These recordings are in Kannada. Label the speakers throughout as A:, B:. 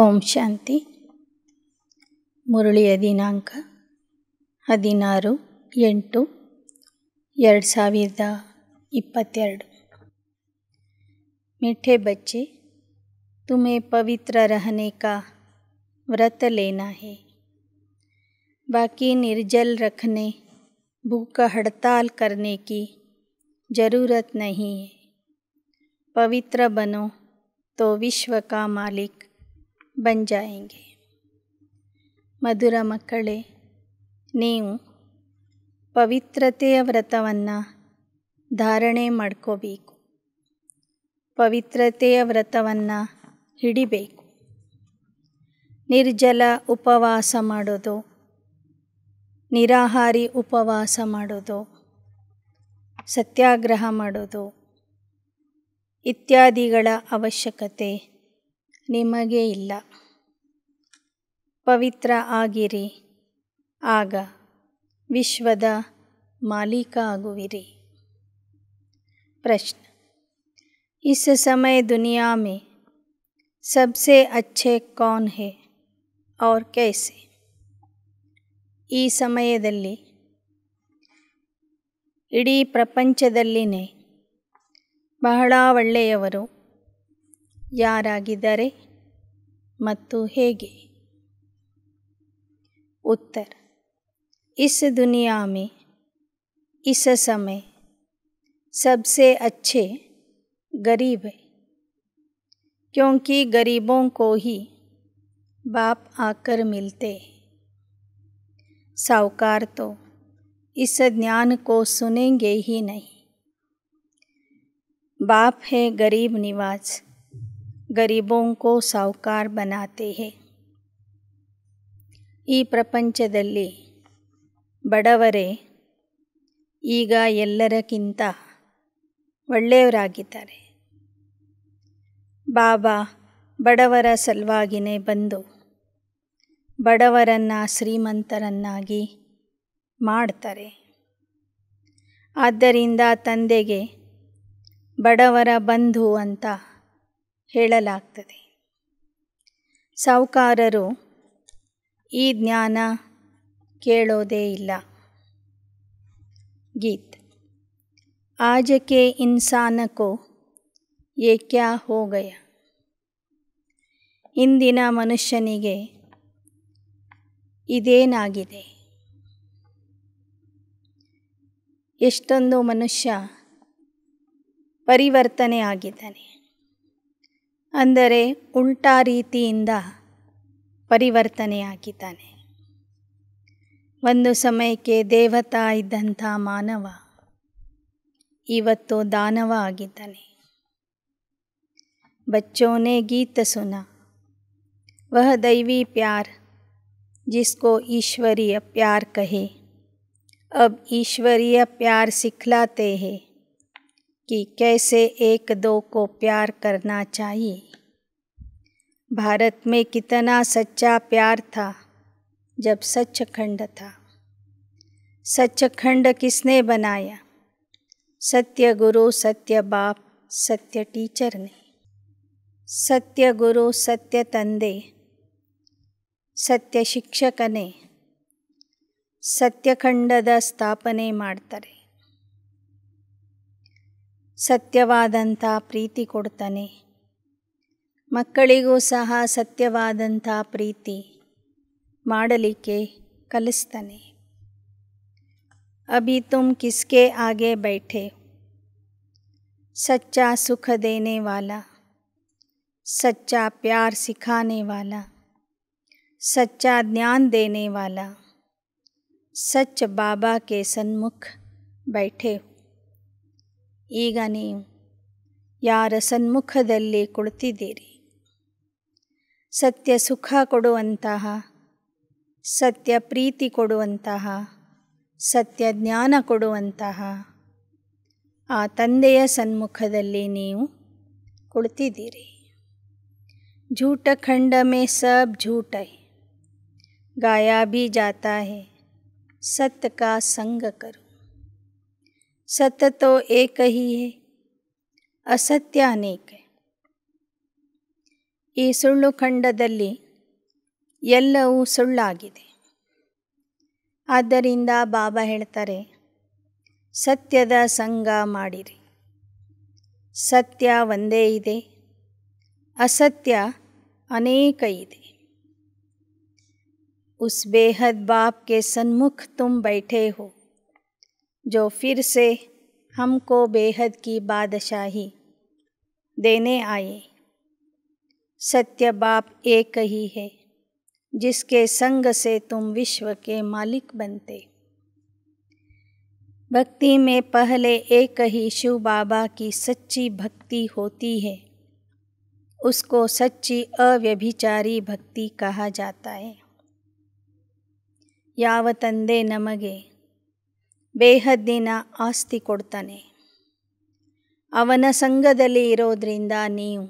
A: ओम शांति मुरली दिनांक ಹದಿನಾರು ಎಂಟು एर्ड सविद ಇಪ್ಪತ್ತೆರಡು मीठे बच्चे तुम्हें पवित्र रहने का व्रत लेना है बाकी निर्जल रखने भूख हड़ताल करने की जरूरत नहीं है पवित्र बनो तो विश्व का मालिक बन जाएंगे ಮಧುರ ಮಕ್ಕಳೇ ನೀವು ಪವಿತ್ರತೆಯ ವ್ರತವನ್ನು ಧಾರಣೆ ಮಾಡ್ಕೋಬೇಕು ಪವಿತ್ರತೆಯ ವ್ರತವನ್ನು ಹಿಡಿಬೇಕು ನಿರ್ಜಲ ಉಪವಾಸ ಮಾಡೋದು ನಿರಾಹಾರಿ ಉಪವಾಸ ಮಾಡೋದು ಸತ್ಯಾಗ್ರಹ ಮಾಡೋದು ಇತ್ಯಾದಿಗಳ ಅವಶ್ಯಕತೆ ನಿಮಗೆ ಇಲ್ಲ ಪವಿತ್ರ ಆಗಿರಿ ಆಗ ವಿಶ್ವದ ಮಾಲೀಕ ಆಗುವಿರಿ ಪ್ರಶ್ನೆ ಇಸ್ ಸಮಯ ದುನಿಯಾ ಮೇ ಸಬ್ಸೆ ಅಚ್ಚೆ ಕೌನ್ ಹೇ ಔರ್ ಕೈಸೆ ಈ ಸಮಯದಲ್ಲಿ ಇಡೀ ಪ್ರಪಂಚದಲ್ಲಿನೇ ಬಹಳ ಒಳ್ಳೆಯವರು ಯಾರಾಗಿದ್ದಾರೆ ಮತ್ತು ಹೇಗೆ उत्तर इस दुनिया में इस समय सबसे अच्छे गरीब है क्योंकि गरीबों को ही बाप आकर मिलते साहूकार तो इस ज्ञान को सुनेंगे ही नहीं बाप है गरीब निवास ಗರೀಬೋಂ ಕೋ ಸಾವುಕಾರ ಬನಾತೆ ಹೇ ಈ ಪ್ರಪಂಚದಲ್ಲಿ ಬಡವರೇ ಈಗ ಎಲ್ಲರಕ್ಕಿಂತ ಒಳ್ಳೆಯವರಾಗಿದ್ದಾರೆ ಬಾಬಾ ಬಡವರ ಸಲುವಾಗಿನೇ ಬಂದು ಬಡವರನ್ನು ಶ್ರೀಮಂತರನ್ನಾಗಿ ಮಾಡ್ತಾರೆ ಆದ್ದರಿಂದ ತಂದೆಗೆ ಬಡವರ ಬಂಧು ಅಂತ ಹೇಳಲಾಗ್ತದೆ ಸಾಹುಕಾರರು ಈ ಜ್ಞಾನ ಕೇಳೋದೇ ಇಲ್ಲ ಗೀತ್ ಆಜಕೆ ಇನ್ಸಾನಕ್ಕೂ ಏಕ್ಯಾ ಹೋಗಯ ಇಂದಿನ ಮನುಷ್ಯನಿಗೆ ಇದೇನಾಗಿದೆ ಎಷ್ಟೊಂದು ಮನುಷ್ಯ ಪರಿವರ್ತನೆ ಆಗಿದ್ದಾನೆ अंदरें उल्टा रीति인다 ಪರಿವರ್ತನೆ ಆಕಿತಾನೆ ಒಂದು ಸಮಯಕ್ಕೆ ದೇವತಾ ಇದ್ದಂತ ಮಾನವ ಇವತ್ತು दानವ ಆಗಿದ್ದಾನೆ ಬচ্চೋನೆ ಗೀತೆ ਸੁನ ವಹ ದೈವಿ ಪ್ಯಾರ್ जिसको ईश्वरी या प्यार कहे अब ईश्वरी या प्यार सिखलाते हे कि कैसे एक दो को प्यार करना चाहिए भारत में कितना सच्चा प्यार था जब खंड था सच खंड किसने बनाया सत्य गुरु सत्य बाप सत्य टीचर ने सत्य गुरु सत्य तंदे सत्य शिक्षक ने ಸತ್ಯಖಂಡದ स्थापने मातरे ಸತ್ಯವಾದಂಥ ಪ್ರೀತಿ ಕೊಡ್ತಾನೆ ಮಕ್ಕಳಿಗೂ ಸಹ ಸತ್ಯವಾದಂಥ ಪ್ರೀತಿ ಮಾಡಲಿಕ್ಕೆ ಕಲಿಸ್ತಾನೆ अभी तुम किसके आगे बैठे सच्चा सुख देने वाला सच्चा प्यार सिखाने वाला सच्चा ज्ञान देने वाला सच बाबा के सन्मुख बैठे हो ಈಗನಿ ಯ ರಸನ್ಮುಖದಲ್ಲಿ ಕುಳಿತೀರಿ ಸತ್ಯ ಸುಖ ಕೊಡುವಂತಾ ಸತ್ಯ ಪ್ರೀತಿ ಕೊಡುವಂತಾ ಸತ್ಯ ಜ್ಞಾನ ಕೊಡುವಂತಾ ಆ ತಂದೆಯ ಸನ್ಮುಖದಲ್ಲಿ ನೀವು ಕುಳಿತೀರಿ झूठा खंड में सब झूठा है गाया भी जाता है सत्य का संग कर ಸತ್ಯ तो एक ही है ಅಸತ್ಯ ಅನೇಕ ಈ ಸುಳ್ಳು ಖಂಡದಲ್ಲಿ ಎಲ್ಲವೂ ಸುಳ್ಳಾಗಿದೆ ಆದ್ದರಿಂದ ಬಾಬಾ ಹೇಳ್ತಾರೆ ಸತ್ಯದ ಸಂಗ ಮಾಡಿರಿ ಸತ್ಯ ಒಂದೇ ಇದೆ ಅಸತ್ಯ ಅನೇಕ ಇದೆ ಉಸ್ ಬೇಹದ್ ಬಾಪ್ ಕೆ ಸನ್ಮುಖ ತುಮ್ ಬೈಠೆ ಹೋ जो फिर से हमको बेहद की बादशाही देने आए सत्य बाप एक ही है जिसके संग से तुम विश्व के मालिक बनते भक्ति में पहले एक ही शिव बाबा की सच्ची भक्ति होती है उसको सच्ची अव्यभिचारी भक्ति कहा जाता है यावतंदे नमगे ಬೇಹದ್ದಿನ ಆಸ್ತಿ ಕೊಡ್ತಾನೆ ಅವನ ಸಂಘದಲ್ಲಿ ಇರೋದರಿಂದ ನೀವು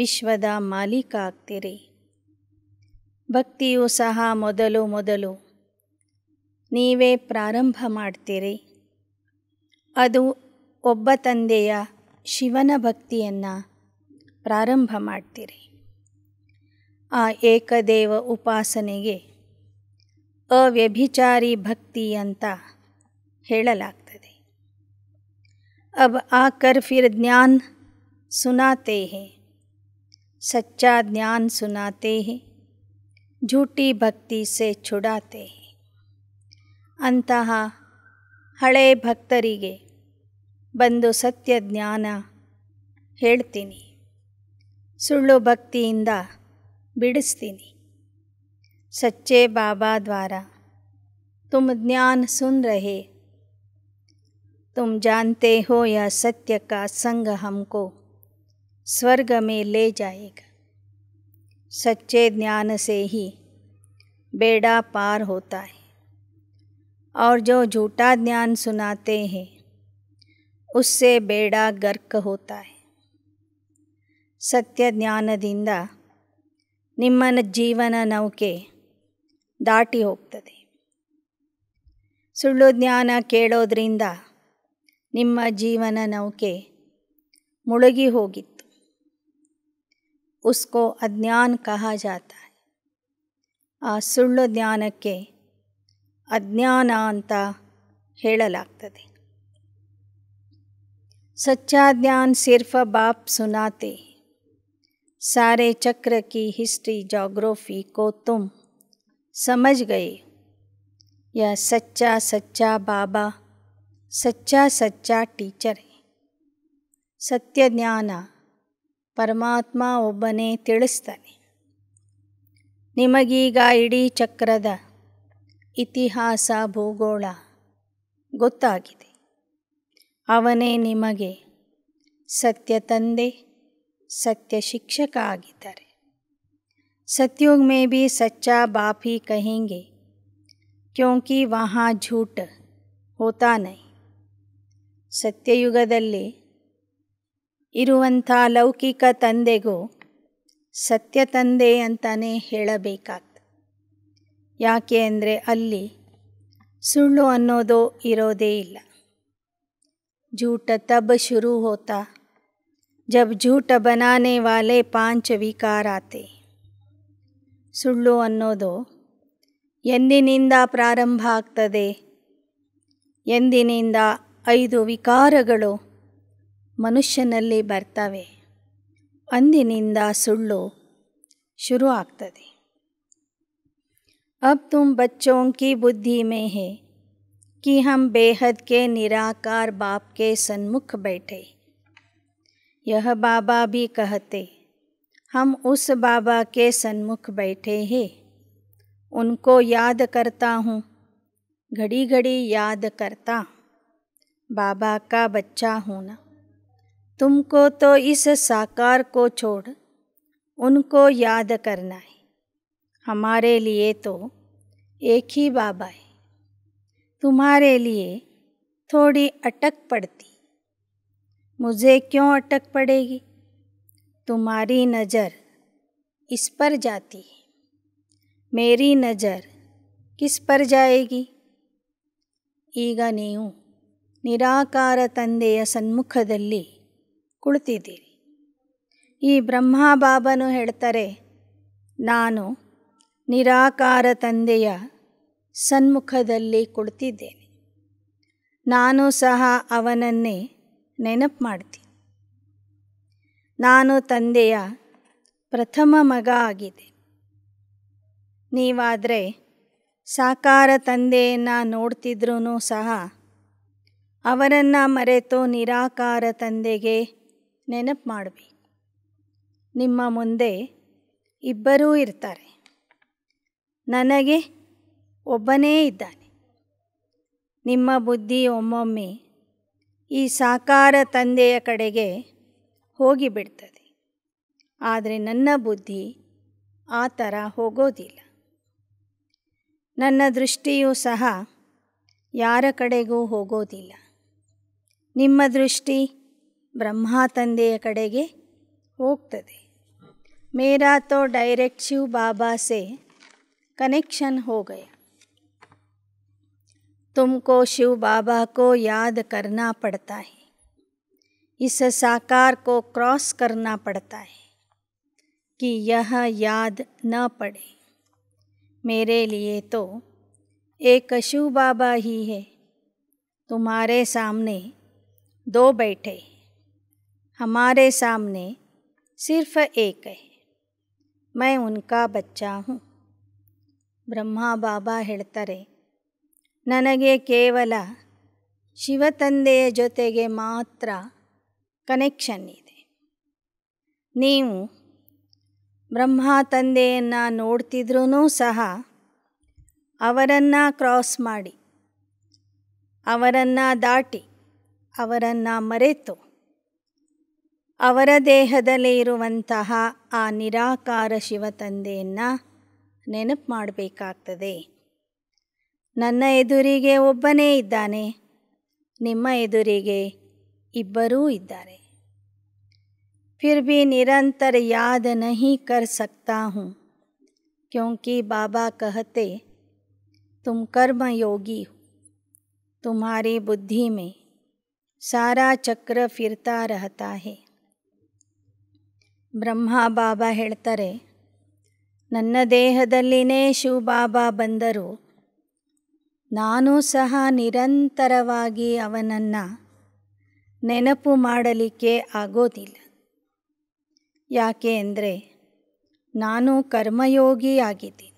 A: ವಿಶ್ವದ ಮಾಲೀಕ ಆಗ್ತೀರಿ ಭಕ್ತಿಯು ಸಹ ಮೊದಲು ಮೊದಲು ನೀವೇ ಪ್ರಾರಂಭ ಮಾಡ್ತೀರಿ ಅದು ಒಬ್ಬ ತಂದೆಯ ಶಿವನ ಭಕ್ತಿಯನ್ನು ಪ್ರಾರಂಭ ಮಾಡ್ತೀರಿ ಆ ಏಕದೇವ ಉಪಾಸನೆಗೆ ಅವ್ಯಭಿಚಾರಿ ಭಕ್ತಿ ಅಂತ ಹೇಳಲಾಗ್ತದೆ अब आकर फिर ज्ञान सुनाते हैं सच्चा ज्ञान सुनाते हैं झूठी भक्ति से छुड़ाते हैं ಅಂತಹ ಹಳೆ ಭಕ್ತರಿಗೆ ಬಂದು ಸತ್ಯ ಜ್ಞಾನ ಹೇಳ್ತೀನಿ ಸುಳ್ಳು ಭಕ್ತಿಯಿಂದ सच्चे बाबा द्वारा तुम ज्ञान सुन रहे तुम जानते हो यह सत्य का संग हमको स्वर्ग में ले जाएगा सच्चे ज्ञान से ही बेड़ा पार होता है और जो झूठा ज्ञान सुनाते हैं उससे बेड़ा गर्क होता है सत्य ज्ञान ನಿಮ್ಮನ जीवन नौके दाटी होते सुन ಜ್ಞಾನ ಕೇಳೋದ್ರಿಂದ ನಿಮ್ಮ ಜೀವನ ನೌಕೆ ಮುಳುಗಿ ಹೋಗಿತ್ತು ಉಸ್ಕೋ ಅಜ್ಞಾನ್ ಕಹಾ ಜಾತ ಆ ಸುಳ್ಳು ಜ್ಞಾನಕ್ಕೆ ಅಜ್ಞಾನ ಅಂತ ಹೇಳಲಾಗ್ತದೆ सच्चा ज्ञान सिर्फ बाप सुनाते सारे चक्र की हिस्ट्री जोग्राफी को तुम समझ गए यह सच्चा सच्चा बाबा ಸಚ್ಚಾ ಸಚ್ಚಾ ಟೀಚರ್ ಜ್ಞಾನ ಪರಮಾತ್ಮ ಒಬ್ಬನೇ ತಿಳಿಸ್ತಾನೆ ನಿಮಗೀಗ ಇಡೀ ಚಕ್ರದ ಇತಿಹಾಸ ಭೂಗೋಳ ಗೊತ್ತಾಗಿದೆ ಅವನೇ ನಿಮಗೆ ಸತ್ಯ ತಂದೆ ಸತ್ಯ ಶಿಕ್ಷಕ ಆಗಿದ್ದಾರೆ ಸತ್ಯುಗ್ ಮೇ ಬಿ ಸಚ್ಚಾ ಬಾಪಿ ही कहेंगे ವಹಾ ಝೂಟ್ ಹೋತಾ होता ಸತ್ಯಯುಗದಲ್ಲಿ ಇರುವಂಥ ಲೌಕಿಕ ತಂದೆಗೂ ಸತ್ಯ ತಂದೆ ಅಂತಲೇ ಹೇಳಬೇಕಾಗ್ತದೆ ಯಾಕೆ ಅಂದರೆ ಅಲ್ಲಿ ಸುಳ್ಳು ಅನ್ನೋದು ಇರೋದೇ ಇಲ್ಲ ಜೂಟ ತಬ್ ಶುರು ಹೋತ ಜಬ್ ಜೂಟ ಬನಾನೆ ವಾಲೆ ಪಾಂಚ ವಿಕಾರಾತೆ ಸುಳ್ಳು ಅನ್ನೋದು ಎಂದಿನಿಂದ ಪ್ರಾರಂಭ ಆಗ್ತದೆ ಎಂದಿನಿಂದ ಐದು ವಿಕಾರಗಳು ಮನುಷ್ಯನಲ್ಲಿ ಬರ್ತವೆ ಅಂದಿನಿಂದ ಸುಳ್ಳು ಶುರು ಆಗತದೆ ಅಬ್ ತುಮ್ ಬಚ್ಚೋಂ ಕಿ ಬುದ್ಧಿ ಮೇ ಹಿ ಕಿ ಹಮ್ ಬೇಹದ್ ಕೆ ನಿರಾಕಾರ ಬಾಪ್ ಕೆ ಸನ್ಮುಖ್ ಬೈಠೇ ಯಹ್ ಬಾಬಾ ಭಿ ಕಹತೆ ಹಮ್ ಉಸ್ ಬಾಬಾ ಕೆ ಸನ್ಮುಖ್ ಬೈಠೇ ಹೈ ಉನ್ಕೋ yaad karta hu ghaḍi ghaḍi yaad karta बाबा का बच्चा होना तुमको तो इस साकार को छोड़ उनको याद करना है हमारे लिए तो एक ही बाबा है तुम्हारे लिए थोड़ी अटक पड़ती मुझे क्यों अटक पड़ेगी तुम्हारी नज़र इस पर जाती है मेरी नज़र किस पर जाएगी नहीं हूँ ನಿರಾಕಾರ ತಂದೆಯ ಸನ್ಮುಖದಲ್ಲಿ ಕುಳಿತಿದ್ದೀರಿ ಈ ಬ್ರಹ್ಮ ಬಾಬನು ಹೇಳ್ತಾರೆ ನಾನು ನಿರಾಕಾರ ತಂದೆಯ ಸನ್ಮುಖದಲ್ಲಿ ಕುಳಿತಿದ್ದೇನೆ ನಾನು ಸಹ ಅವನನ್ನೇ ನೆನಪು ಮಾಡ್ತೀನಿ ನಾನು ತಂದೆಯ ಪ್ರಥಮ ಮಗ ಆಗಿದೆ ನೀವಾದರೆ ಸಾಕಾರ ತಂದೆಯನ್ನು ನೋಡ್ತಿದ್ರೂ ಸಹ ಅವರನ್ನು ಮರೆತು ನಿರಾಕಾರ ತಂದೆಗೆ ನೆನಪು ಮಾಡಬೇಕು ನಿಮ್ಮ ಮುಂದೆ ಇಬ್ಬರೂ ಇರ್ತಾರೆ ನನಗೆ ಒಬ್ಬನೇ ಇದ್ದಾನೆ ನಿಮ್ಮ ಬುದ್ಧಿ ಒಮ್ಮೊಮ್ಮೆ ಈ ಸಾಕಾರ ತಂದೆಯ ಕಡೆಗೆ ಹೋಗಿಬಿಡ್ತದೆ ಆದರೆ ನನ್ನ ಬುದ್ಧಿ ಆ ಥರ ಹೋಗೋದಿಲ್ಲ ನನ್ನ ದೃಷ್ಟಿಯೂ ಸಹ ಯಾರ ಕಡೆಗೂ ಹೋಗೋದಿಲ್ಲ ನಿಮ್ಮ ದೃಷ್ಟಿ ಬ್ರಹ್ಮ ತಂದೆಯ ಕಡೆಗೆ ಹೋಗ್ತದೆ ಮೇರಾ ತೋ ಡೈರೆಕ್ಟ್ ಶಿವ್ ಬಾಬಾ ಸೆ ಕನೆಕ್ಷನ್ ಹೋಗಯ ತುಮಕೋ ಶಿವ ಬಾಬಾ ಕೋ ಯಾದ ಕರ್ನಾ ಪಡ್ತಾ ಹೈ इस साकार को क्रॉस करना पड़ता है कि यह याद न पड़े मेरे लिए तो एक शिव बाबा ही है तुम्हारे सामने दो बैठे हमारे सामने सिर्फ एक है मैं उनका बच्चा हूँ ಬ್ರಹ್ಮ ಬಾಬಾ ಹೇಳ್ತಾರೆ ನನಗೆ ಕೇವಲ ಶಿವತಂದೆಯ ಜೊತೆಗೆ ಮಾತ್ರ ಕನೆಕ್ಷನ್ ಇದೆ ನೀವು ಬ್ರಹ್ಮ ತಂದೆಯನ್ನು ನೋಡ್ತಿದ್ರೂ ಸಹ ಅವರನ್ನು ಕ್ರಾಸ್ ಮಾಡಿ ಅವರನ್ನು ದಾಟಿ ಅವರನ್ನು ಮರೆತು ಅವರ ದೇಹದಲ್ಲಿ ಇರುವಂತಹ ಆ ನಿರಾಕಾರ ಶಿವತಂದೆಯನ್ನು ನೆನಪು ಮಾಡಬೇಕಾಗ್ತದೆ ನನ್ನ ಎದುರಿಗೆ ಒಬ್ಬನೇ ಇದ್ದಾನೆ ನಿಮ್ಮ ಎದುರಿಗೆ ಇಬ್ಬರೂ ಇದ್ದಾರೆ ಫಿರ್ भी ನಿರಂತರ ಯಾದ नहीं कर सकता हूँ क्योंकि बाबा कहते तुम कर्म योगी हो तुम्हारी ಸಾರಾ ಚಕ್ರ ಫಿರ್ತಾ ರಹತಾ ಹೇ ಬ್ರಹ್ಮ ಬಾಬಾ ಹೇಳ್ತಾರೆ ನನ್ನ ದೇಹದಲ್ಲಿನೇ ಶಿವಬಾಬಾ ಬಂದರು ನಾನು ಸಹ ನಿರಂತರವಾಗಿ ಅವನನ್ನು ನೆನಪು ಮಾಡಲಿಕ್ಕೆ ಆಗೋದಿಲ್ಲ ಯಾಕೆ ಅಂದರೆ ನಾನು ಕರ್ಮಯೋಗಿಯಾಗಿದ್ದೀನಿ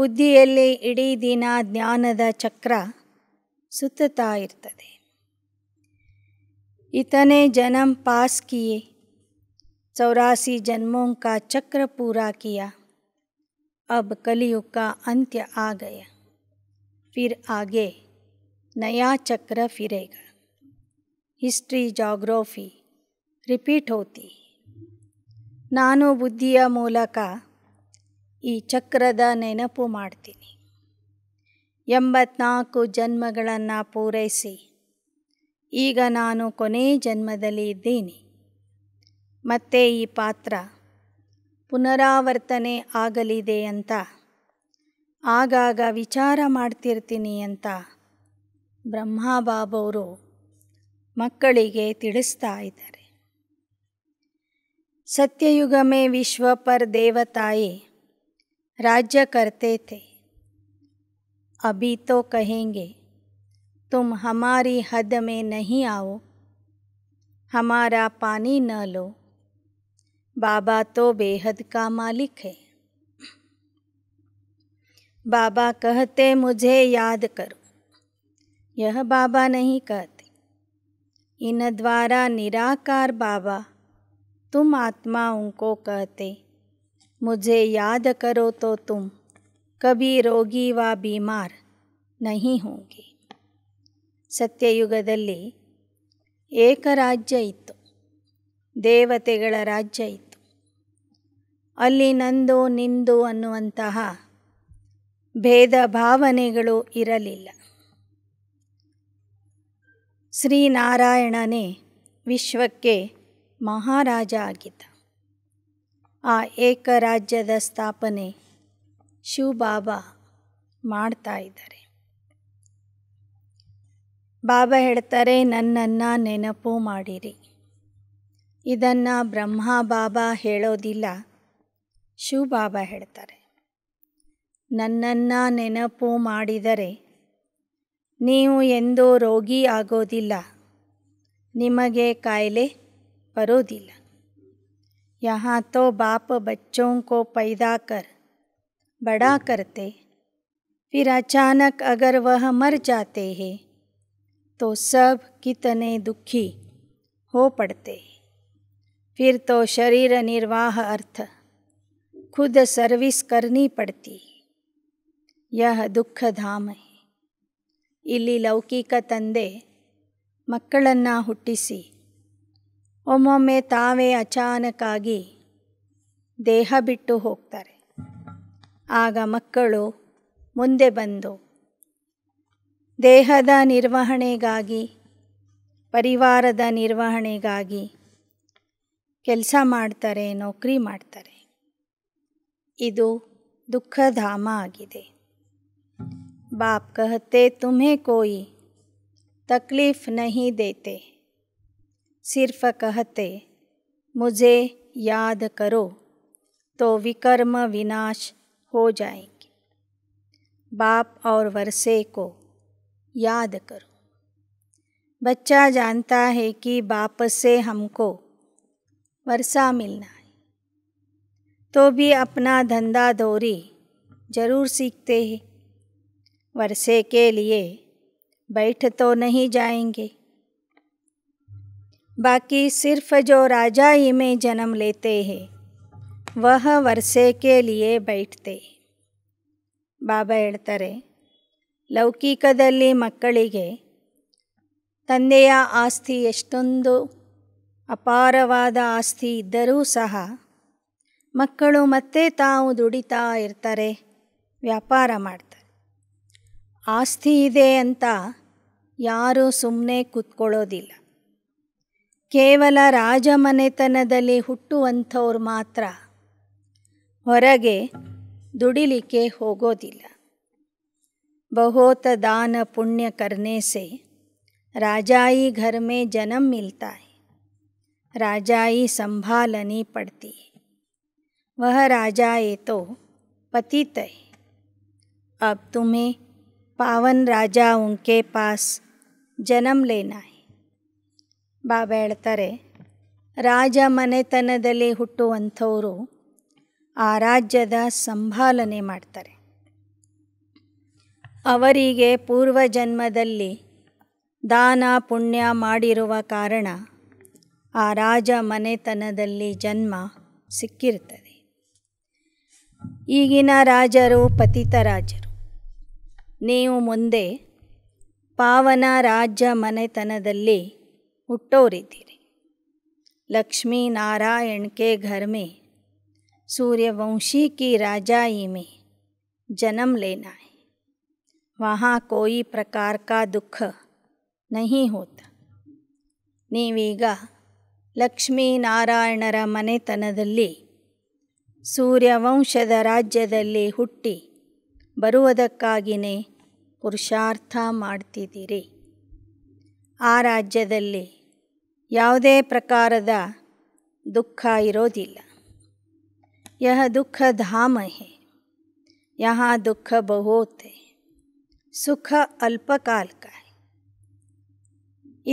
A: ಬುದ್ಧಿಯಲ್ಲಿ ಇಡೀ ದಿನ ಜ್ಞಾನದ ಚಕ್ರ ಸುತ್ತತಾ ಇರ್ತದೆ इतने जन्म पास किए चौरासी जन्मों का चक्र पूरा किया अब कलयुग का अंत्य आ गया फिर आगे नया चक्र फिरेगा ಹಿಸ್ಟ್ರಿ ಜಾಗ್ರಫಿ ರಿಪೀಟ್ ಹೋತಿ ನಾನು ಬುದ್ಧಿಯ ಮೂಲಕ ಈ ಚಕ್ರದ ನೆನಪು ಮಾಡ್ತೀನಿ ಎಂಬತ್ನಾಲ್ಕು ಜನ್ಮಗಳನ್ನು ಪೂರೈಸಿ ಈಗ ನಾನು ಕೊನೆಯ ಜನ್ಮದಲ್ಲಿ ಇದ್ದೀನಿ ಮತ್ತೆ ಈ ಪಾತ್ರ ಪುನರಾವರ್ತನೆ ಆಗಲಿದೆ ಅಂತ ಆಗಾಗ ವಿಚಾರ ಮಾಡ್ತಿರ್ತೀನಿ ಅಂತ ಬ್ರಹ್ಮಬಾಬವರು ಮಕ್ಕಳಿಗೆ ತಿಳಿಸ್ತಾ ಇದ್ದಾರೆ ಸತ್ಯಯುಗಮೇ ವಿಶ್ವಪರ್ ದೇವತಾಯಿ ರಾಜ್ಯ ಕರ್ತೇತೆ ಅಭಿ ತೋ ಕಹೆಂಗೆ तुम हमारी हद में नहीं आओ हमारा पानी न लो बाबा तो बेहद का मालिक है बाबा कहते मुझे याद करो यह बाबा नहीं कहते इन द्वारा निराकार बाबा तुम आत्माओं को कहते मुझे याद करो तो तुम कभी रोगी व बीमार नहीं होंगे ಸತ್ಯಯುಗದಲ್ಲಿ ಏಕರಾಜ್ಯ ಇತ್ತು ದೇವತೆಗಳ ರಾಜ್ಯ ಇತ್ತು ಅಲ್ಲಿ ನಂದು ನಿಂದು ಅನ್ನುವಂತಹ ಭೇದ ಭಾವನೆಗಳು ಇರಲಿಲ್ಲ ಶ್ರೀನಾರಾಯಣನೇ ವಿಶ್ವಕ್ಕೆ ಮಹಾರಾಜ ಆಗಿದ್ದ ಆ ಏಕರಾಜ್ಯದ ಸ್ಥಾಪನೆ ಶಿವಬಾಬಾ ಮಾಡ್ತಾ ಇದ್ದಾರೆ ಬಾಬಾ ಹೇಳ್ತಾರೆ ನನ್ನನ್ನು ನೆನಪು ಮಾಡಿರಿ ಇದನ್ನು ಬ್ರಹ್ಮ ಬಾಬಾ ಹೇಳೋದಿಲ್ಲ ಶಿವ ಬಾಬಾ ಹೇಳ್ತಾರೆ ನನ್ನನ್ನು ನೆನಪು ಮಾಡಿದರೆ ನೀವು ಎಂದೂ ರೋಗಿ ಆಗೋದಿಲ್ಲ ನಿಮಗೆ ಕಾಯಿಲೆ ಬರೋದಿಲ್ಲ ಯಾತೋ ಬಾಪ बाप ಪೈದಾಕರ್ को पैदा कर बड़ा करते फिर अचानक अगर वह तो सब कितने दुखी हो पड़ते फिर तो शरीर निर्वाह अर्थ खुद सर्विस करनी पड़ती यह दुख धाम है ಇಲ್ಲಿ ಲೌಕಿಕ ತಂದೆ ಮಕ್ಕಳನ್ನು ಹುಟ್ಟಿಸಿ ಒಮ್ಮೊಮ್ಮೆ ತಾವೇ ಅಚಾನಕ್ಕಾಗಿ ದೇಹ ಬಿಟ್ಟು ಹೋಗ್ತಾರೆ ಆಗ ಮಕ್ಕಳು ಮುಂದೆ ಬಂದು ದೇಹದ ನಿರ್ವಹಣೆಗಾಗಿ ಪರಿವಾರದ ನಿರ್ವಹಣೆಗಾಗಿ ಕೆಲಸ ಮಾಡ್ತಾರೆ ನೌಕರಿ ಮಾಡ್ತಾರೆ ಇದು ದುಃಖಧಾಮ ಆಗಿದೆ बाप कहते तुम्हें कोई तकलीफ़ नहीं देते सिर्फ कहते मुझे याद करो तो विकर्म विनाश हो जाएंगे बाप और वर्षे को याद करो बच्चा जानता है कि बाप से हमको वर्षा मिलना है तो भी अपना धंधा दौरी जरूर सीखते हैं वर्षे के लिए बैठ तो नहीं जाएंगे बाकी सिर्फ जो राजा ही में जन्म लेते हैं वह वर्षे के लिए बैठते बाबा ಹೇಳ್ತಾರೆ ಲೌಕಿಕದಲ್ಲಿ ಮಕ್ಕಳಿಗೆ ತಂದೆಯ ಆಸ್ತಿ ಎಷ್ಟೊಂದು ಅಪಾರವಾದ ಆಸ್ತಿ ಇದ್ದರೂ ಸಹ ಮಕ್ಕಳು ಮತ್ತೆ ತಾವು ದುಡಿತಾ ಇರ್ತಾರೆ ವ್ಯಾಪಾರ ಮಾಡ್ತಾರೆ ಆಸ್ತಿ ಇದೆ ಅಂತ ಯಾರೂ ಸುಮ್ಮನೆ ಕೂತ್ಕೊಳ್ಳೋದಿಲ್ಲ ಕೇವಲ ರಾಜಮನೆತನದಲ್ಲಿ ಹುಟ್ಟುವಂಥವ್ರು ಮಾತ್ರ ಹೊರಗೆ ದುಡಿಲಿಕ್ಕೆ ಹೋಗೋದಿಲ್ಲ बहुत दान पुण्य करने से राजाई घर में जन्म मिलता है राजाई संभालनी पड़ती है वह राजाए तो पतित है अब तुम्हें पावन राजा उनके पास जन्म लेना है ಬಾಬಾ ಹೇಳ್ತಾರೆ मनेतन ಮನೆತನದಲ್ಲಿ आ ಆ ರಾಜ್ಯದ ಅವರಿಗೆ ಪೂರ್ವಜನ್ಮದಲ್ಲಿ ದಾನ ಪುಣ್ಯ ಮಾಡಿರುವ ಕಾರಣ ಆ ರಾಜ ಮನೆತನದಲ್ಲಿ ಜನ್ಮ ಸಿಕ್ಕಿರ್ತದೆ ಈಗಿನ ರಾಜರು ಪತಿತ ರಾಜರು ನೀವು ಮುಂದೆ ಪಾವನ ರಾಜ ಮನೆತನದಲ್ಲಿ ಹುಟ್ಟೋರಿದ್ದೀರಿ ಲಕ್ಷ್ಮೀ ನಾರಾಯಣ್ ಕೆ ಘರ್ಮೆ ಮೇ ಸೂರ್ಯವಂಶಿ ಕಿ ಜನ್ಮ ಲೇನಾ ಮಹಾ कोई प्रकार का दुख नहीं ಹೋತ ನೀವೀಗ ಲಕ್ಷ್ಮೀನಾರಾಯಣರ ಮನೆತನದಲ್ಲಿ ಸೂರ್ಯವಂಶದ ರಾಜ್ಯದಲ್ಲಿ ಹುಟ್ಟಿ ಬರುವುದಕ್ಕಾಗಿಯೇ ಪುರುಷಾರ್ಥ ಮಾಡ್ತಿದ್ದೀರಿ ಆ ರಾಜ್ಯದಲ್ಲಿ ಯಾವುದೇ ಪ್ರಕಾರದ ದುಃಖ ಇರೋದಿಲ್ಲ ಯಹ ದುಃಖ ಧಾಮ ಯಹ ದುಃಖ ಬಹುತೆ सुख अल्पकाल का है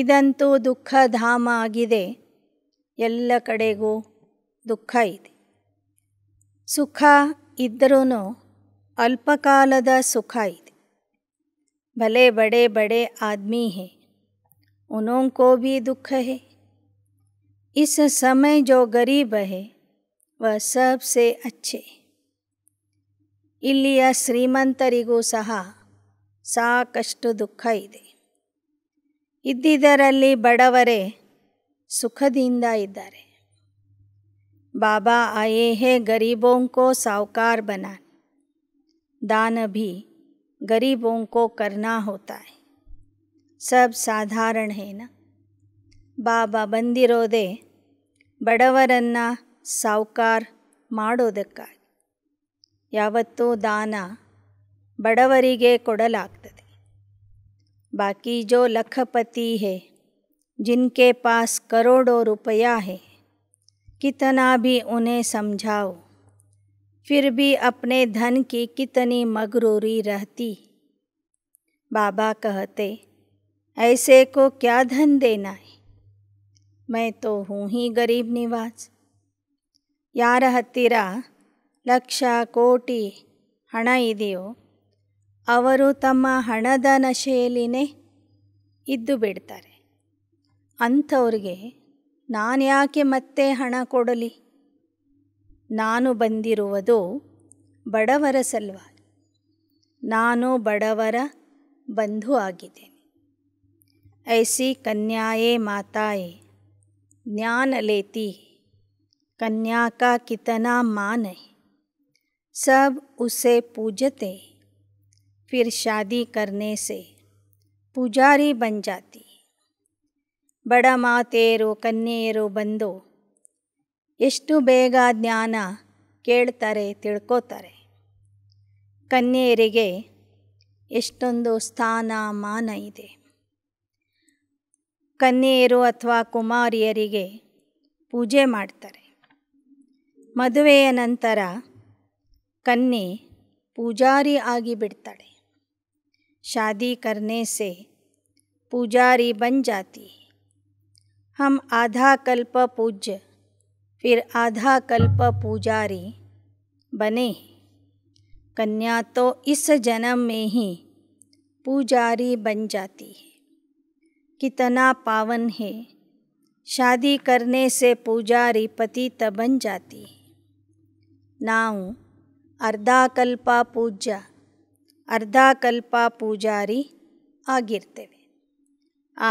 A: इذ ントो दुख धाम आगे दे ಎಲ್ಲ ಕಡೆಗೂ ದುಃಖ ಇದೆ ಸುಖ ಇದರೋನ ಅಲ್ಪಕಾಲದ ಸುಖ ಇದೆ ಭಲೇ ಬಡೆ ಬಡೆ ಆಡ್ಮಿ ಹೇ ಉನೋಂ ಕೋ ಭಿ ದುಃಖ ಹೇ ಇಸ್ ಸಮಯ ಜೋ ಗರೀಬ್ ಹೇ ವ ಸಬ್ಸೆ ಅಚ್ಚೆ ಇಲ್ಲಿಯ ಶ್ರೀಮಂತರಿಗೂ ಸಹ ಸಾಕಷ್ಟು ದುಃಖ ಇದೆ ಇದ್ದಿದ್ದರಲ್ಲಿ ಬಡವರೇ ಸುಖದಿಂದ ಇದ್ದಾರೆ ಬಾಬಾ ಆಯೇ ಹೇ ಗರೀಬೋಂಕೋ ಸಾವುಕಾರ ಬನಾನ್ ದಾನ ಭಿ ಗರೀಬೋಂಕೋ ಕರ್ನಾ करना ಸಬ್ ಸಾಧಾರಣ ಹೇನ ಬಾಬಾ ಬಂದಿರೋದೇ ಬಡವರನ್ನು ಸಾವುಕಾರ ಮಾಡೋದಕ್ಕಾಗಿ ಯಾವತ್ತೂ ದಾನ ಬಡವರಿಗೆ ಕೊಡಲಾಗ್ತದೆ बाकी जो लखपति है जिनके पास करोड़ों रुपया है कितना भी उन्हें समझाओ फिर भी अपने धन की कितनी मगरूरी रहती बाबा कहते ऐसे को क्या धन देना है मैं तो हूँ ही गरीब निवास ಯಾರ ಹತ್ತಿರ ಲಕ್ಷ कोटि ಹಣ ಇದೆಯೋ ಅವರು ತಮ್ಮ ಹಣದ ನಶೆಯಲ್ಲಿನೇ ಇದ್ದು ಬಿಡ್ತಾರೆ ಅಂಥವ್ರಿಗೆ ನಾನು ಯಾಕೆ ಮತ್ತೆ ಹಣ ಕೊಡಲಿ ನಾನು ಬಂದಿರುವುದು ಬಡವರ ಸಲುವಾಗಿ ನಾನು ಬಡವರ ಬಂಧು ಆಗಿದ್ದೇನೆ ಐಸಿ ಕನ್ಯಾಯೇ ಮಾತಾಯೇ ಜ್ಞಾನ ಲೇತಿ ಕನ್ಯಾಕಾಕಿತನ ಕಿತನಾ ಮಾನ ಸಬ್ ಉಸೆ ಪೂಜತೆ फिर शादी करने से पुजारी बन जाती ಬಡ ಮಾತೆಯರು ಕನ್ಯೆಯರು ಬಂದು ಎಷ್ಟು ಬೇಗ ಜ್ಞಾನ ಕೇಳ್ತಾರೆ ತಿಳ್ಕೋತಾರೆ ಕನ್ಯೆಯರಿಗೆ ಎಷ್ಟೊಂದು ಸ್ಥಾನ ಮಾನ ಇದೆ ಕನ್ಯೆಯರು ಅಥವಾ ಕುಮಾರಿಯರಿಗೆ ಪೂಜೆ ಮಾಡ್ತಾರೆ ಮದುವೆಯ ನಂತರ ಕನ್ಯೆ ಪೂಜಾರಿ ಆಗಿಬಿಡ್ತಾಳೆ शादी करने से पुजारी बन जाती हम आधा कल्प पूज्य फिर आधा कल्प पुजारी बने कन्या तो इस जन्म में ही पुजारी बन जाती है कितना पावन है शादी करने से पुजारी पति त बन जाती है नाऊ अर्धाकल्पा पूजा ಕಲ್ಪ ಪೂಜಾರಿ ಆಗಿರ್ತೇವೆ